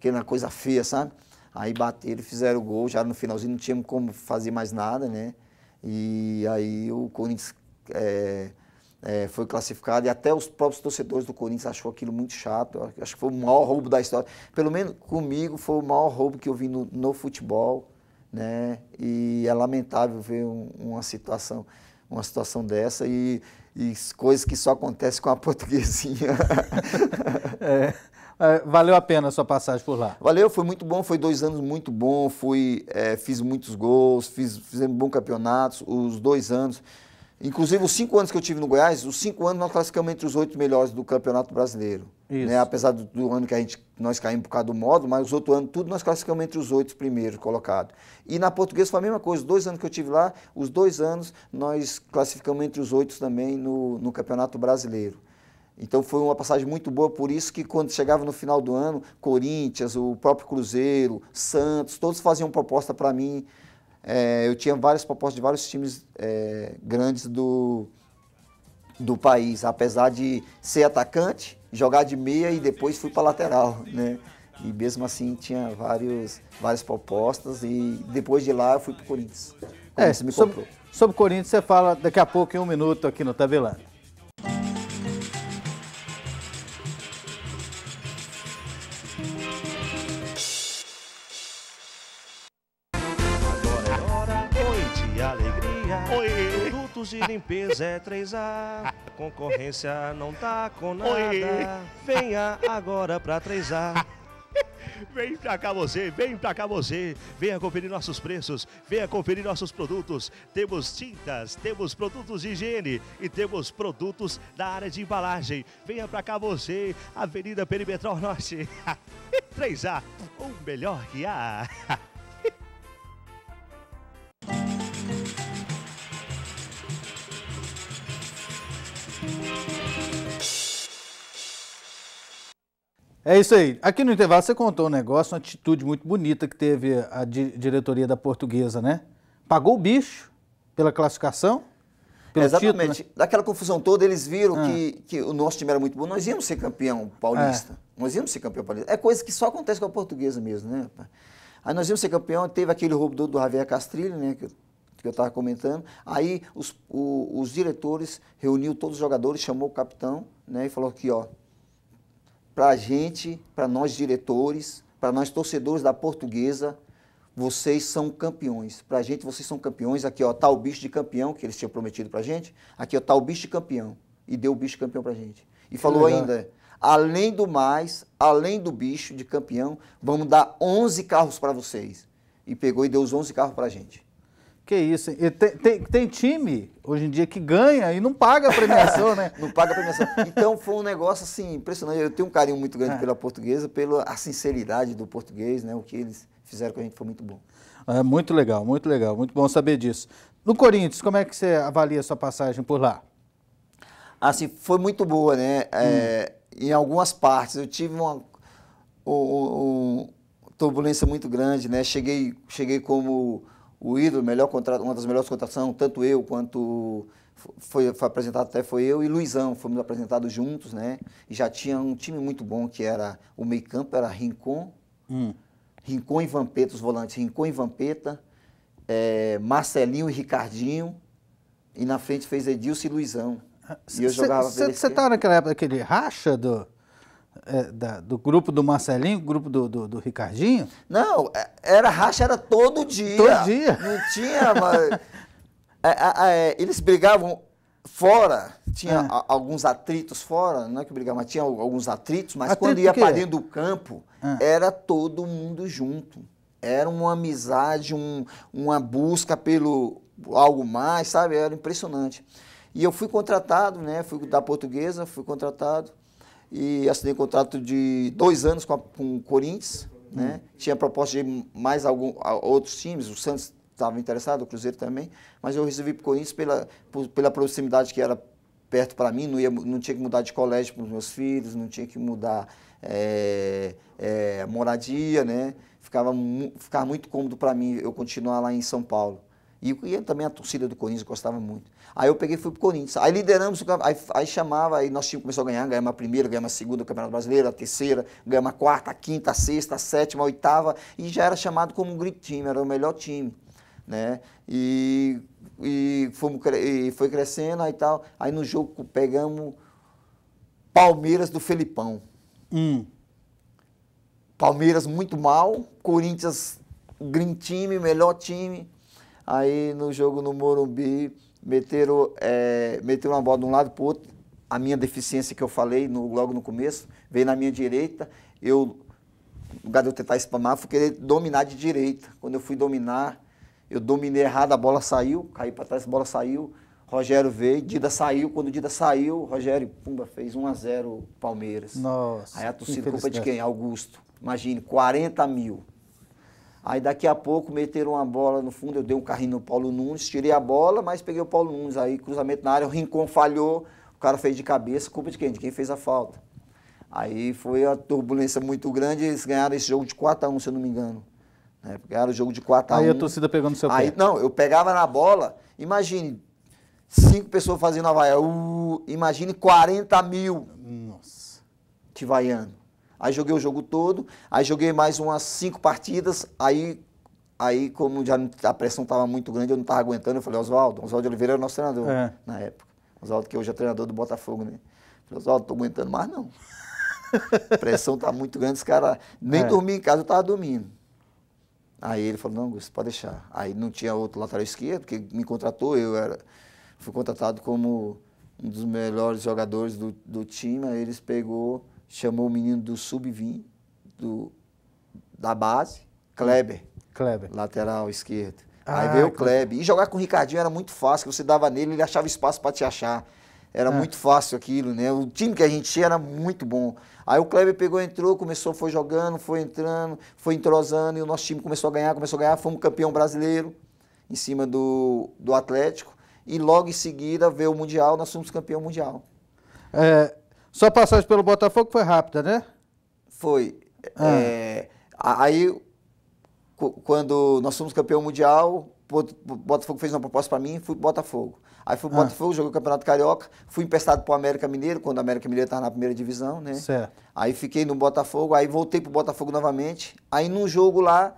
aquela coisa feia, sabe? Aí bateram, fizeram o gol, já no finalzinho não tínhamos como fazer mais nada, né? E aí o Corinthians é, é, foi classificado e até os próprios torcedores do Corinthians achou aquilo muito chato. Acho que foi o maior roubo da história. Pelo menos comigo foi o maior roubo que eu vi no, no futebol, né? E é lamentável ver um, uma situação, uma situação dessa e, e coisas que só acontecem com a portuguesinha. é. É, valeu a pena a sua passagem por lá? Valeu, foi muito bom, foi dois anos muito bom, fui, é, fiz muitos gols, fiz, fizemos bons campeonatos, os dois anos. Inclusive, os cinco anos que eu tive no Goiás, os cinco anos nós classificamos entre os oito melhores do Campeonato Brasileiro. Né? Apesar do, do, ano que a gente, nós caímos por causa do modo, mas os outros anos, tudo nós classificamos entre os oito primeiros colocados. E na portuguesa foi a mesma coisa. Os dois anos que eu tive lá, os dois anos nós classificamos entre os oito também no, no Campeonato Brasileiro. Então foi uma passagem muito boa, por isso que quando chegava no final do ano, Corinthians, o próprio Cruzeiro, Santos, todos faziam proposta para mim. É, eu tinha várias propostas de vários times é, grandes do, do país, apesar de ser atacante, jogar de meia e depois fui para lateral, né? E mesmo assim tinha vários, várias propostas e depois de lá eu fui para o Corinthians. Corinthians é, me comprou. Sobre, sobre Corinthians você fala daqui a pouco em um minuto aqui no Tabelando. de limpeza é 3A, concorrência não tá com nada. Oi. Venha agora pra 3A. Vem pra cá você, vem pra cá você. Venha conferir nossos preços, venha conferir nossos produtos. Temos tintas, temos produtos de higiene e temos produtos da área de embalagem. Venha pra cá você, Avenida Perimetral Norte. 3A, o melhor que há. É isso aí. Aqui no intervalo você contou um negócio, uma atitude muito bonita que teve a di diretoria da portuguesa, né? Pagou o bicho pela classificação? Pelo Exatamente. Título, né? Daquela confusão toda, eles viram ah. que, que o nosso time era muito bom. Nós íamos ser campeão paulista. É. Nós íamos ser campeão paulista. É coisa que só acontece com a portuguesa mesmo, né? Aí nós íamos ser campeão, teve aquele roubo do, do Javier Castrilho, né? Que, que eu estava comentando. Aí os, o, os diretores reuniu todos os jogadores, chamou o capitão, né? E falou aqui, ó, para a gente, para nós diretores, para nós torcedores da portuguesa, vocês são campeões. Para a gente, vocês são campeões. Aqui, ó, tá o bicho de campeão, que eles tinham prometido para a gente. Aqui, ó, tá o bicho de campeão. E deu o bicho de campeão para a gente. E falou ainda, além do mais, além do bicho de campeão, vamos dar 11 carros para vocês. E pegou e deu os 11 carros para a gente. Que isso, tem, tem, tem, time hoje em dia que ganha e não paga a premiação, né? não paga a premiação. Então foi um negócio assim impressionante. Eu tenho um carinho muito grande é. pela portuguesa, pela a sinceridade do português, né? O que eles fizeram com a gente foi muito bom. É muito legal, muito legal, muito bom saber disso. No Corinthians, como é que você avalia a sua passagem por lá? Assim, foi muito boa, né? É, hum. em algumas partes. Eu tive uma, turbulência muito grande, né? Cheguei, cheguei como o ídolo, melhor uma das melhores contratações, tanto eu quanto foi, foi, apresentado até foi eu e Luizão, fomos apresentados juntos, né? E já tinha um time muito bom que era o meio-campo era Rincon, hum. Rincon e Vampeta, os volantes, Rincon e Vampeta, é, Marcelinho e Ricardinho, e na frente fez Edilson e Luizão. Ah, e eu jogava Você estava tá naquela época aquele racha do é, da, do grupo do Marcelinho, grupo do, do, do, Ricardinho? Não, é, era racha, era todo dia. Todo dia. Não tinha. mas, é, é, é, eles brigavam fora, tinha é. a, alguns atritos fora, não é que brigavam, mas tinha alguns atritos, mas Atrito quando ia para dentro do campo, ah. era todo mundo junto. Era uma amizade, um, uma busca pelo algo mais, sabe? Era impressionante. E eu fui contratado, né? Fui da portuguesa, fui contratado e assinei um contrato de dois anos com, a, com o Corinthians. Né? Uhum. Tinha proposta de mais algum, outros times, o Santos estava interessado, o Cruzeiro também, mas eu resolvi para o Corinthians pela, por, pela proximidade que era perto para mim, não, ia, não tinha que mudar de colégio para os meus filhos, não tinha que mudar é, é, moradia, né? Ficava, mu, ficava muito cômodo para mim eu continuar lá em São Paulo. E, e também a torcida do Corinthians gostava muito. Aí eu peguei e fui pro Corinthians. Aí lideramos aí, aí chamava, aí nosso time começou a ganhar, ganhamos a primeira, ganhamos a segunda do Campeonato Brasileiro, a terceira, ganhamos a quarta, a quinta, a sexta, a sétima, a oitava, e já era chamado como um grande time, era o melhor time. Né? E, e, fomos, e foi crescendo aí tal. Aí no jogo pegamos Palmeiras do Felipão. Hum. Palmeiras muito mal, Corinthians grande time, melhor time. Aí no jogo no Morumbi, meteram, é, meteram uma bola de um lado para o outro. A minha deficiência que eu falei no, logo no começo veio na minha direita. Eu, o lugar de eu tentar espamar, fui querer dominar de direita. Quando eu fui dominar, eu dominei errado, a bola saiu, caí para trás, a bola saiu. Rogério veio, Dida saiu. Quando Dida saiu, Rogério, pumba, fez 1x0 Palmeiras. Nossa. Aí a torcida culpa de quem? Augusto. Imagine, 40 mil. Aí daqui a pouco meteram uma bola no fundo, eu dei um carrinho no Paulo Nunes, tirei a bola, mas peguei o Paulo Nunes. Aí cruzamento na área, o Rincon falhou, o cara fez de cabeça, culpa de quem? De quem fez a falta. Aí foi a turbulência muito grande, eles ganharam esse jogo de 4 a 1 se eu não me engano. Né? Ganharam o jogo de 4 a 1 Aí a torcida pegando seu aí, pé. Não, eu pegava na bola, imagine, cinco pessoas fazendo a vaia, uh, imagine 40 mil. Nossa. Te vaiando. Aí joguei o jogo todo, aí joguei mais umas cinco partidas, aí, aí como já a pressão estava muito grande, eu não estava aguentando, eu falei, Oswaldo, Oswaldo Oliveira era é o nosso treinador é. na época. Oswaldo, que hoje é treinador do Botafogo, né? Eu falei, Oswaldo, estou aguentando mais não. a pressão está muito grande, os caras nem é. dormi em casa, eu estava dormindo. Aí ele falou, não, Gusto, pode deixar. Aí não tinha outro lateral esquerdo, que me contratou, eu era, fui contratado como um dos melhores jogadores do, do time, aí eles pegou chamou o menino do sub-20, da base, Kleber. Kleber. Lateral esquerdo. Ah, Aí veio o Kleber. E jogar com o Ricardinho era muito fácil, você dava nele, ele achava espaço para te achar. Era é. muito fácil aquilo, né? O time que a gente tinha era muito bom. Aí o Kleber pegou, entrou, começou, foi jogando, foi entrando, foi entrosando, e o nosso time começou a ganhar, começou a ganhar, fomos campeão brasileiro em cima do, do Atlético. E logo em seguida veio o Mundial, nós fomos campeão mundial. É, só passagem pelo Botafogo foi rápida, né? Foi. Ah. É, aí, quando nós fomos campeão mundial, o Botafogo fez uma proposta para mim, fui pro Botafogo. Aí fui pro ah. Botafogo, joguei o Campeonato Carioca, fui emprestado pro América Mineiro, quando o América Mineiro estava na primeira divisão, né? Certo. Aí fiquei no Botafogo, aí voltei pro Botafogo novamente. Aí num jogo lá,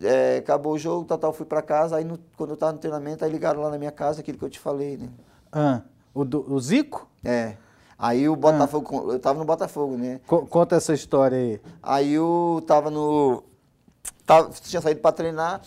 é, acabou o jogo, tal, tal, fui para casa. Aí no, quando eu tava no treinamento, aí ligaram lá na minha casa, aquilo que eu te falei, né? Ah. O, do, o Zico? É. Aí o Botafogo, ah. eu tava no Botafogo, né? conta essa história aí. Aí eu tava no. Tava, tinha saído para treinar.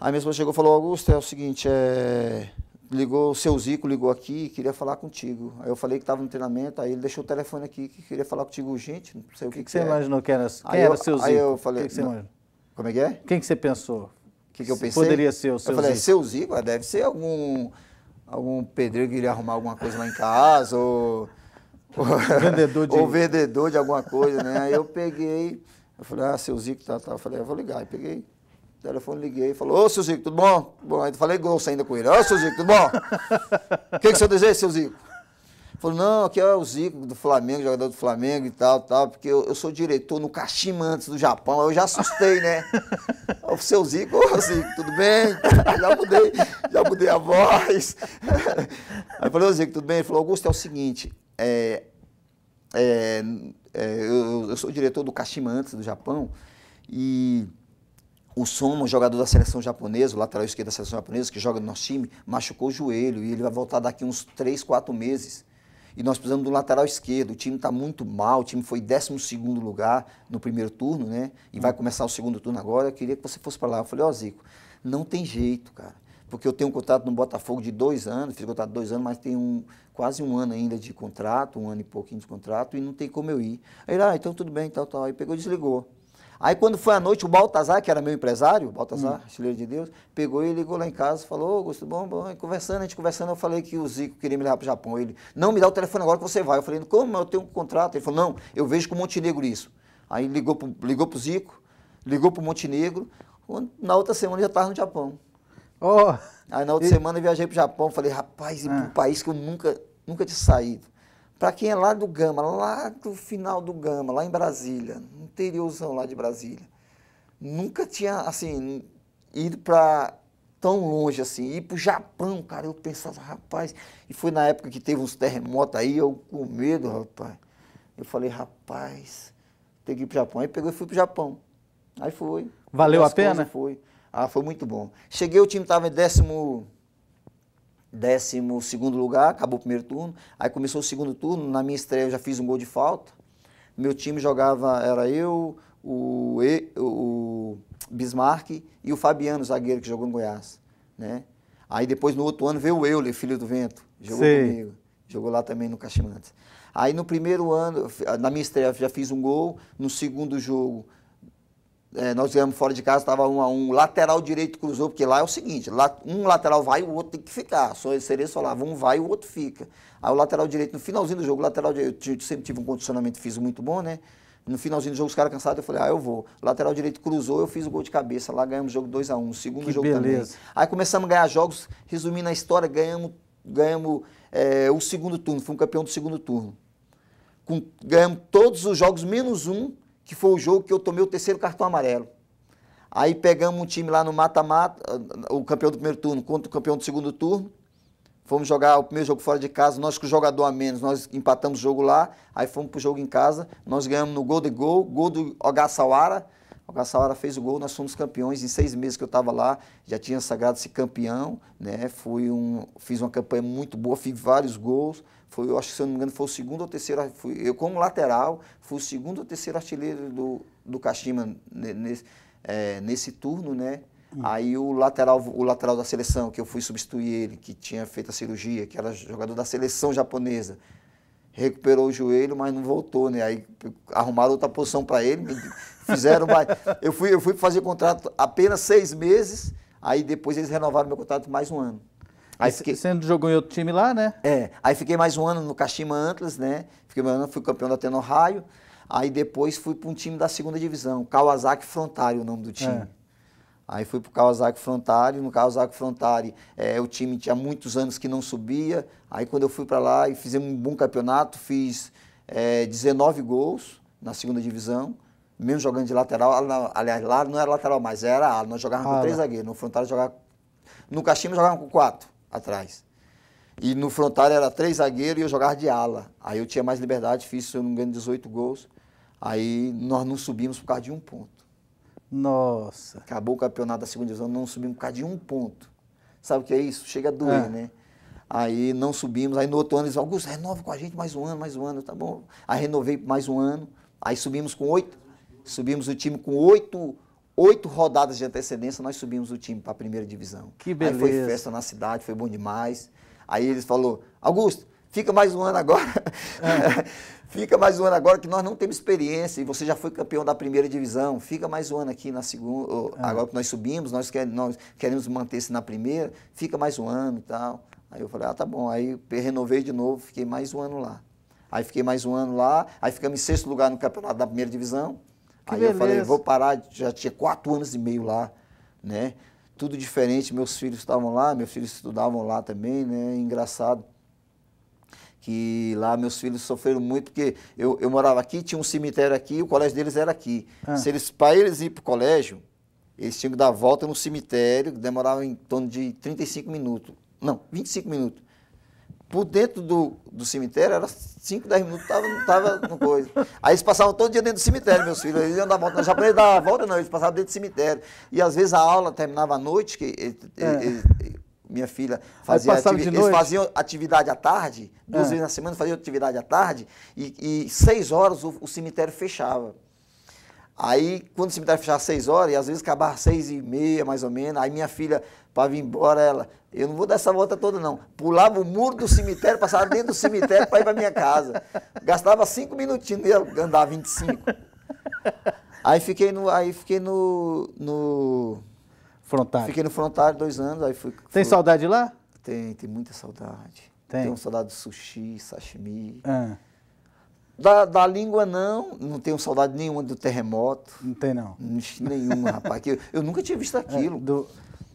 Aí minha esposa chegou e falou, Augusto, é o seguinte, é... ligou o seu Zico, ligou aqui, queria falar contigo. Aí eu falei que estava no treinamento, aí ele deixou o telefone aqui, que queria falar contigo urgente, não sei o que, que, você é. imaginou que era, quem era o seu Zico? Aí eu falei, que que você não... como é que é? Quem que você pensou? O que, que eu pensei? Poderia ser o seu Zico. Eu falei, é Zico. seu Zico, deve ser algum algum pedreiro que iria arrumar alguma coisa lá em casa, ou. vendedor de. ou vendedor de alguma coisa, né? Aí eu peguei, eu falei, ah, seu Zico tá, tá. Eu falei, eu vou ligar. Aí peguei o telefone, liguei, falou, ô seu Zico, tudo bom? bom. Aí eu falei grosso ainda com ele, ô seu Zico, tudo bom? O que, que o senhor deseja, seu Zico? Falou, não, aqui é o Zico do Flamengo, jogador do Flamengo e tal, tal, porque eu, eu sou diretor no Kashima antes do Japão, eu já assustei, né? o seu Zico, ô Zico, tudo bem? já mudei, já mudei a voz. Aí eu falei, ô Zico, tudo bem? Ele falou, Augusto, é o seguinte, é, é, é, eu, eu, sou diretor do Kashima antes do Japão e o Soma, jogador da seleção japonesa, o lateral esquerdo da seleção japonesa, que joga no nosso time, machucou o joelho e ele vai voltar daqui uns 3, 4 meses e nós precisamos do lateral esquerdo. O time está muito mal, o time foi 12 lugar no primeiro turno, né? E vai começar o segundo turno agora. Eu queria que você fosse para lá. Eu falei, ó, oh, Zico, não tem jeito, cara. Porque eu tenho um contrato no Botafogo de dois anos, fiz contrato de dois anos, mas tem um, quase um ano ainda de contrato, um ano e pouquinho de contrato, e não tem como eu ir. Aí ele, ah, então tudo bem, tal, tal. Aí pegou e desligou. Aí quando foi à noite, o Baltazar, que era meu empresário, Baltazar, hum. de Deus, pegou e ligou lá em casa, falou, ô Augusto, bom, bom, e conversando, a gente conversando, eu falei que o Zico queria me levar para o Japão. Ele, não, me dá o telefone agora que você vai. Eu falei, como, eu tenho um contrato. Ele falou, não, eu vejo com o Montenegro isso. Aí ligou para ligou o Zico, ligou para o Montenegro, na outra semana eu já estava no Japão. Oh, Aí na outra e... semana eu viajei para o Japão, falei, rapaz, e para ah. um país que eu nunca, nunca tinha saído. Para quem é lá do Gama, lá do final do Gama, lá em Brasília, interiorzão lá de Brasília, nunca tinha, assim, ido para tão longe assim, ir para o Japão, cara, eu pensava, rapaz, e foi na época que teve uns terremotos aí, eu com medo, rapaz. Eu falei, rapaz, tenho que ir para o Japão. Aí pegou e fui para o Japão. Aí foi. Valeu a pena? Foi. Ah, foi muito bom. Cheguei, o time estava em décimo décimo segundo lugar, acabou o primeiro turno. Aí começou o segundo turno, na minha estreia eu já fiz um gol de falta. Meu time jogava, era eu, o, e, o Bismarck e o Fabiano, zagueiro que jogou no Goiás. Né? Aí depois, no outro ano, veio o Euler, filho do vento, jogou Sim. comigo. Jogou lá também no Caximantes. Aí no primeiro ano, na minha estreia, já fiz um gol. No segundo jogo, é, nós ganhamos fora de casa, estava um a um, lateral direito cruzou, porque lá é o seguinte, lá, um lateral vai o outro tem que ficar. Só Cerezo falava, um vai o outro fica. Aí o lateral direito, no finalzinho do jogo, o lateral direito, eu sempre tive um condicionamento físico muito bom, né? No finalzinho do jogo, os caras cansados, eu falei, ah, eu vou. lateral direito cruzou, eu fiz o gol de cabeça. Lá ganhamos o jogo 2x1, um, segundo que jogo beleza. também. Aí começamos a ganhar jogos, resumindo a história, ganhamos, ganhamos é, o segundo turno, fomos campeão do segundo turno. Com, ganhamos todos os jogos, menos um, que foi o jogo que eu tomei o terceiro cartão amarelo. Aí pegamos um time lá no mata-mata, ah, o campeão do primeiro turno contra o campeão do segundo turno. Fomos jogar o primeiro jogo fora de casa, nós com o jogador a menos, nós empatamos o jogo lá, aí fomos pro jogo em casa, nós ganhamos no gol de gol, gol do Ogasawara, o Caçalara fez o gol, nós fomos campeões. Em seis meses que eu estava lá, já tinha sagrado-se campeão. Né? Fui um, fiz uma campanha muito boa, fiz vários gols. Foi, eu acho que, se eu não me engano, foi o segundo ou terceiro. Fui, eu, como lateral, fui o segundo ou terceiro artilheiro do, do Kashima nesse, é, nesse turno. Né? Hum. Aí o lateral, o lateral da seleção, que eu fui substituir ele, que tinha feito a cirurgia, que era jogador da seleção japonesa, recuperou o joelho, mas não voltou, né? Aí arrumaram outra posição para ele, me, Fizeram mais. eu, fui, eu fui fazer contrato apenas seis meses, aí depois eles renovaram meu contrato mais um ano. Aí fiquei... Você jogou em outro time lá, né? É. Aí fiquei mais um ano no Kashima Antlers, né? Fiquei mais um ano, fui campeão da Teno Raio. Aí depois fui para um time da segunda divisão, Kawasaki Frontari, o nome do time. É. Aí fui para o Kawasaki Frontari, no Kawasaki Frontari é, o time tinha muitos anos que não subia. Aí quando eu fui para lá e fizemos um bom campeonato, fiz é, 19 gols na segunda divisão mesmo jogando de lateral, aliás, lá não era lateral mais, era ala. Nós jogávamos ah, com três zagueiros, no frontal jogava. No Caxima jogávamos com quatro atrás. E no frontal era três zagueiros e eu jogava de ala. Aí eu tinha mais liberdade, fiz, se eu não me engano, 18 gols. Aí nós não subimos por causa de um ponto. Nossa. Acabou o campeonato da segunda divisão, não subimos por causa de um ponto. Sabe o que é isso? Chega a doer, é. né? Aí não subimos. Aí no outro ano eles disseram, Augusto, renova com a gente mais um ano, mais um ano, tá bom. Aí renovei mais um ano. Aí subimos com oito, subimos o time com oito, oito rodadas de antecedência, nós subimos o time para a primeira divisão. Que beleza. Aí foi festa na cidade, foi bom demais. Aí eles falou, Augusto, fica mais um ano agora. É. fica mais um ano agora que nós não temos experiência e você já foi campeão da primeira divisão. Fica mais um ano aqui na segunda. É. Agora que nós subimos, nós, quer, nós queremos manter-se na primeira, fica mais um ano e tal. Aí eu falei, ah, tá bom. Aí renovei de novo, fiquei mais um ano lá. Aí fiquei mais um ano lá, aí ficamos em sexto lugar no campeonato da primeira divisão. Que Aí beleza. eu falei, vou parar, já tinha quatro anos e meio lá, né? Tudo diferente, meus filhos estavam lá, meus filhos estudavam lá também, né? Engraçado que lá meus filhos sofreram muito, porque eu, eu morava aqui, tinha um cemitério aqui, o colégio deles era aqui. Ah. Se eles, para eles ir para o colégio, eles tinham que dar volta no cemitério, que demorava em torno de 35 minutos. Não, 25 minutos por dentro do, do cemitério, era 5, 10 minutos, tava, tava no coisa. Aí eles passavam todo dia dentro do cemitério, meus filhos. Eles iam dar volta, não já para eles dar volta, não, eles passavam dentro do cemitério. E às vezes a aula terminava à noite, que ele, é. ele, ele, minha filha fazia Eles faziam atividade à tarde, duas é. vezes na semana faziam atividade à tarde, e, e seis horas o, o cemitério fechava. Aí, quando o cemitério fechava às 6 horas, e às vezes acabava às 6 e meia, mais ou menos, aí minha filha, para vir embora, ela, eu não vou dar essa volta toda, não. Pulava o muro do cemitério, passava dentro do cemitério para ir para minha casa. Gastava 5 minutinhos, ia andar 25. Aí fiquei no. Aí fiquei no, no frontário. Fiquei no frontário dois anos, aí fui. Tem saudade lá? Tem, tem muita saudade. Tem. Tenho saudade de sushi, sashimi. Ah. Da, da língua, não. Não tenho saudade nenhuma do terremoto. Não tem, não. Nenhuma, rapaz. Eu, eu nunca tinha visto é, aquilo. É, do...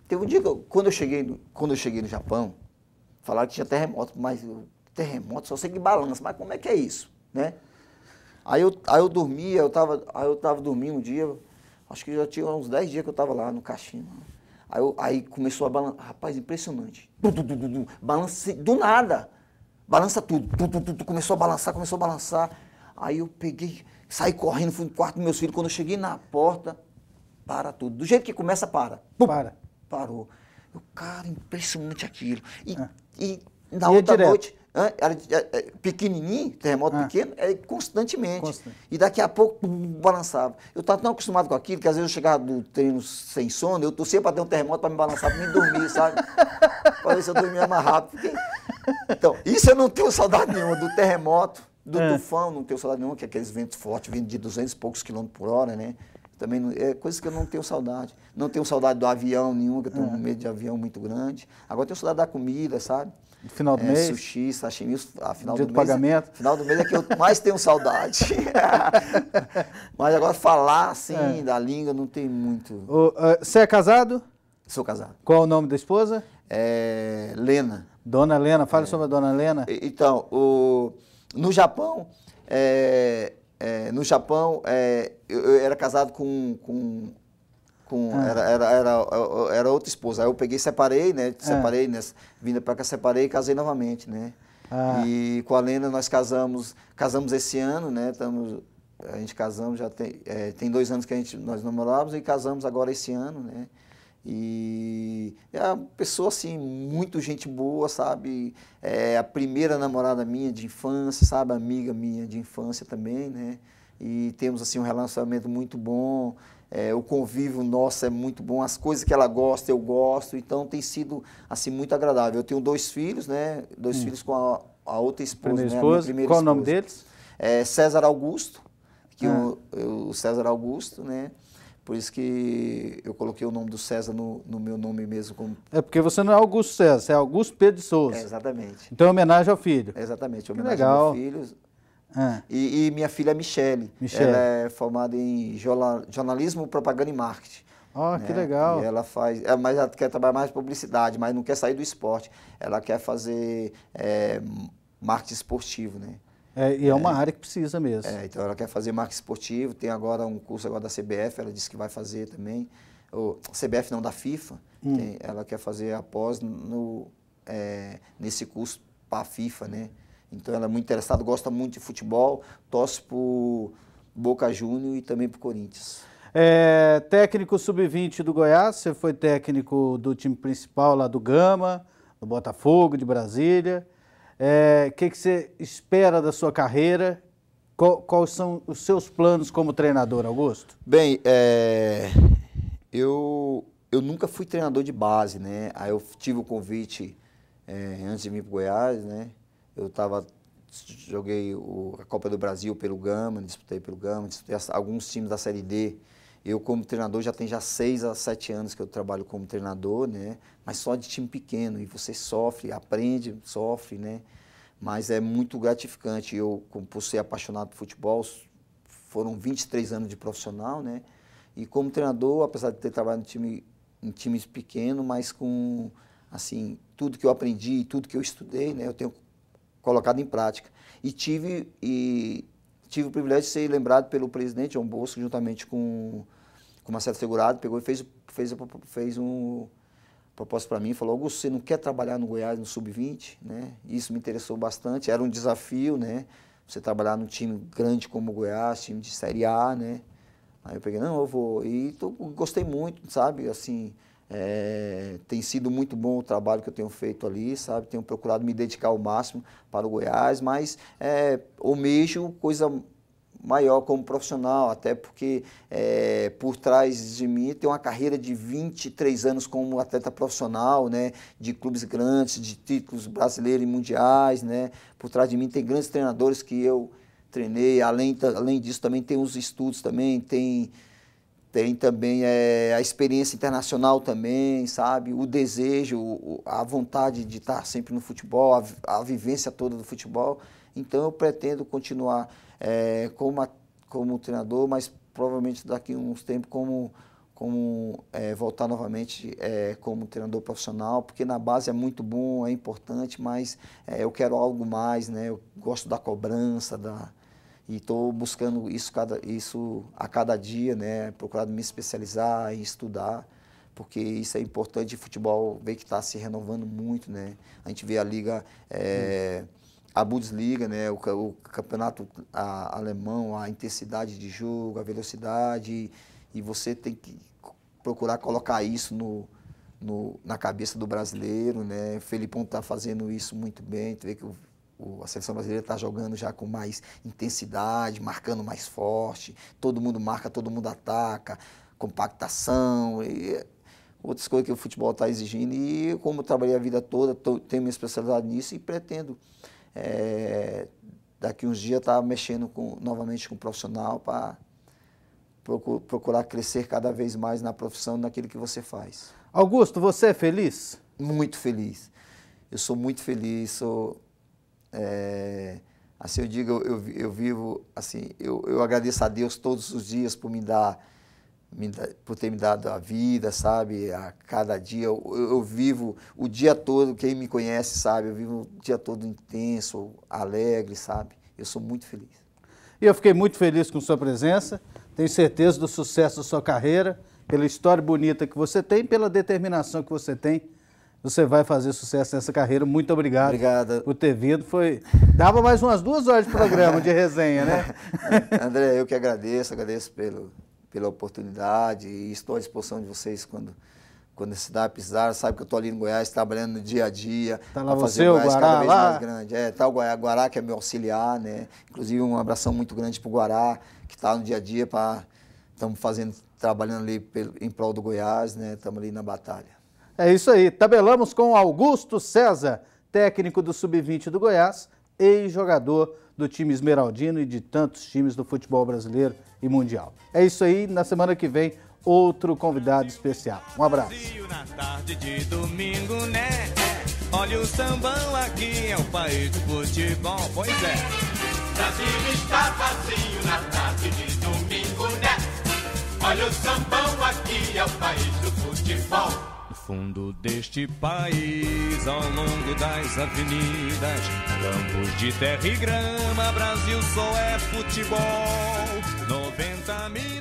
Teve um dia que, eu, quando, eu cheguei, quando eu cheguei no Japão, falaram que tinha terremoto, mas terremoto só sei que balança. Mas como é que é isso, né? Aí eu, aí eu dormia, eu tava, aí eu tava dormindo um dia, acho que já tinha uns 10 dias que eu tava lá no caixinho. Aí, aí começou a balançar. Rapaz, impressionante. Du, du, du, du, du. Balancei do nada balança tudo. Tu, tu, tu, tu, começou a balançar, começou a balançar. Aí eu peguei, saí correndo, fui no quarto dos meus filhos. Quando eu cheguei na porta, para tudo. Do jeito que começa, para. Pum, para. Parou. Eu, cara, impressionante aquilo. E, ah. e na e é outra é noite, é, era, pequenininho, terremoto ah. pequeno, é constantemente. Constante. E daqui a pouco balançava. Eu estava tão acostumado com aquilo que às vezes eu chegava do treino sem sono, eu torcia para ter um terremoto para me balançar, para me dormir, sabe? para ver se eu dormia mais rápido. Porque Então, isso eu não tenho saudade nenhuma, do terremoto, do é. tufão, não tenho saudade nenhuma, que é aqueles ventos fortes vindo de 200 e poucos quilômetros por hora, né? Também não, é coisas que eu não tenho saudade. Não tenho saudade do avião nenhum, que eu tenho é. um medo de avião muito grande. Agora tenho saudade da comida, sabe? No final do é, mês? Sushi, sashimi, a final Dia do, do mês, é- pagamento. Final do mês é que eu mais tenho saudade. Mas agora falar assim é. da língua não tem muito. O, uh, ah, você é casado? Sou casado. Qual o nome da esposa? É Lena. Dona Helena, fale é. sobre a Dona Helena. Então, o, no Japão, é, é, no Japão, é, eu, eu, era casado com, com com, ah. era, era, era, era, outra esposa. Aí eu peguei, separei, né? Ah. Separei, ah. né? vindo para cá, separei e casei novamente, né? Ah. E com a Lena nós casamos, casamos esse ano, né? Estamos, a gente casamos já tem, é, tem dois anos que a gente, nós namorávamos e casamos agora esse ano, né? E é uma pessoa assim, muito gente boa, sabe? É a primeira namorada minha de infância, sabe? Amiga minha de infância também, né? E temos assim um relacionamento muito bom. É, o convívio nosso é muito bom, as coisas que ela gosta eu gosto, então tem sido assim muito agradável. Eu tenho dois filhos, né? Dois hum. filhos com a, a outra esposa, primeira né? esposa. Primeira Qual esposa. o nome deles? É, César Augusto, que é. o, o César Augusto, né? Por isso que eu coloquei o nome do César no, no meu nome mesmo. Como... É porque você não é Augusto César, você é Augusto Pedro de Souza. É, exatamente. Então é homenagem ao filho. É, exatamente, homenagem legal. ao filho. É. E, e, minha filha é Michele. Michele. Ela é formada em jornalismo, propaganda e marketing. oh, né? que legal. E ela faz, é, mas ela quer trabalhar mais publicidade, mas não quer sair do esporte. Ela quer fazer é, marketing esportivo, né? É, e é uma é. área que precisa mesmo. É, então ela quer fazer marketing esportivo, tem agora um curso agora da CBF, ela disse que vai fazer também. O CBF não, da FIFA, hum. tem, ela quer fazer após no, é, nesse curso para a FIFA, né? Então ela é muito interessada, gosta muito de futebol, torce o Boca Júnior e também o Corinthians. É, técnico sub-20 do Goiás, você foi técnico do time principal lá do Gama, do Botafogo, de Brasília o é, que, que, você espera da sua carreira? Qual, quais são os seus planos como treinador, Augusto? Bem, é, eu, eu nunca fui treinador de base, né? Aí eu tive o convite é, antes de vir para Goiás, né? Eu tava joguei o, a Copa do Brasil pelo Gama, disputei pelo Gama, disputei alguns times da Série D eu, como treinador, já tem já seis a sete anos que eu trabalho como treinador, né? Mas só de time pequeno. E você sofre, aprende, sofre, né? Mas é muito gratificante. Eu, como por ser apaixonado por futebol, foram 23 anos de profissional, né? E como treinador, apesar de ter trabalhado em, time, em times pequenos, mas com, assim, tudo que eu aprendi, tudo que eu estudei, né? Eu tenho colocado em prática. E tive, e tive o privilégio de ser lembrado pelo presidente João Bosco, juntamente com, com Marcelo Segurado, pegou e fez, fez, fez um proposta para mim, falou, Augusto, você não quer trabalhar no Goiás no Sub-20? Né? Isso me interessou bastante, era um desafio, né? Você trabalhar num time grande como o Goiás, time de Série A, né? Aí eu peguei, não, eu vou. E tô, gostei muito, sabe? Assim, é, tem sido muito bom o trabalho que eu tenho feito ali, sabe? Tenho procurado me dedicar ao máximo para o Goiás, mas é, eh, mesmo coisa maior como profissional, até porque é, por trás de mim tem uma carreira de 23 anos como atleta profissional, né, de clubes grandes, de títulos brasileiros e mundiais, né, por trás de mim tem grandes treinadores que eu treinei, além, além disso também tem os estudos também, tem tem também é, a experiência internacional também, sabe? O desejo, a vontade de estar sempre no futebol, a, a, vivência toda do futebol. Então eu pretendo continuar é, como, a, como treinador, mas provavelmente daqui a uns tempos como, como é, voltar novamente é, como treinador profissional, porque na base é muito bom, é importante, mas é, eu quero algo mais, né? Eu gosto da cobrança, da e estou buscando isso, cada, isso a cada dia, né? procurando me especializar em estudar, porque isso é importante. O futebol vê que está se renovando muito. Né? A gente vê a liga, é, a Bundesliga, né? o, o campeonato a, alemão, a intensidade de jogo, a velocidade, e você tem que procurar colocar isso no, no, na cabeça do brasileiro, né? O Felipão está fazendo isso muito bem, tu vê que o a seleção brasileira está jogando já com mais intensidade, marcando mais forte, todo mundo marca, todo mundo ataca, compactação, e outras coisas que o futebol está exigindo. E como eu trabalhei a vida toda, tô, tenho minha especialidade nisso e pretendo é, daqui uns dias estar tá mexendo com, novamente com o um profissional para procurar crescer cada vez mais na profissão, naquilo que você faz. Augusto, você é feliz? Muito feliz. Eu sou muito feliz, sou é, assim eu digo, eu, eu, vivo, assim, eu, eu agradeço a Deus todos os dias por me dar, me dar por ter me dado a vida, sabe? A cada dia eu, eu, vivo o dia todo, quem me conhece sabe, eu vivo o dia todo intenso, alegre, sabe? Eu sou muito feliz. E eu fiquei muito feliz com sua presença. Tenho certeza do sucesso da sua carreira, pela história bonita que você tem, pela determinação que você tem você vai fazer sucesso nessa carreira. Muito obrigado, obrigado. por ter vindo. Foi... Dava mais umas duas horas de programa de resenha, né? André, eu que agradeço, agradeço pelo, pela oportunidade e estou à disposição de vocês quando quando a pisar. sabe que eu estou ali no Goiás trabalhando no dia a dia. Está lá fazer você, o Goiás Guará, cada vez lá. mais grande. É, tá o Guará, Guará, que é meu auxiliar, né? Inclusive, um abração muito grande para o Guará, que está no dia a dia, estamos fazendo, trabalhando ali pelo, em prol do Goiás, né? Estamos ali na batalha. É isso aí. Tabelamos com Augusto César, técnico do Sub-20 do Goiás, ex-jogador do time esmeraldino e de tantos times do futebol brasileiro e mundial. É isso aí. Na semana que vem, outro convidado especial. Um abraço. Na tarde de domingo, né? Olha o sambão aqui, é o país do futebol, pois é. Brasil está vazio na tarde de domingo, né? Olha o sambão aqui, é o país do futebol fundo deste país, ao longo das avenidas, campos de terra e grama, Brasil só é futebol. 90 mil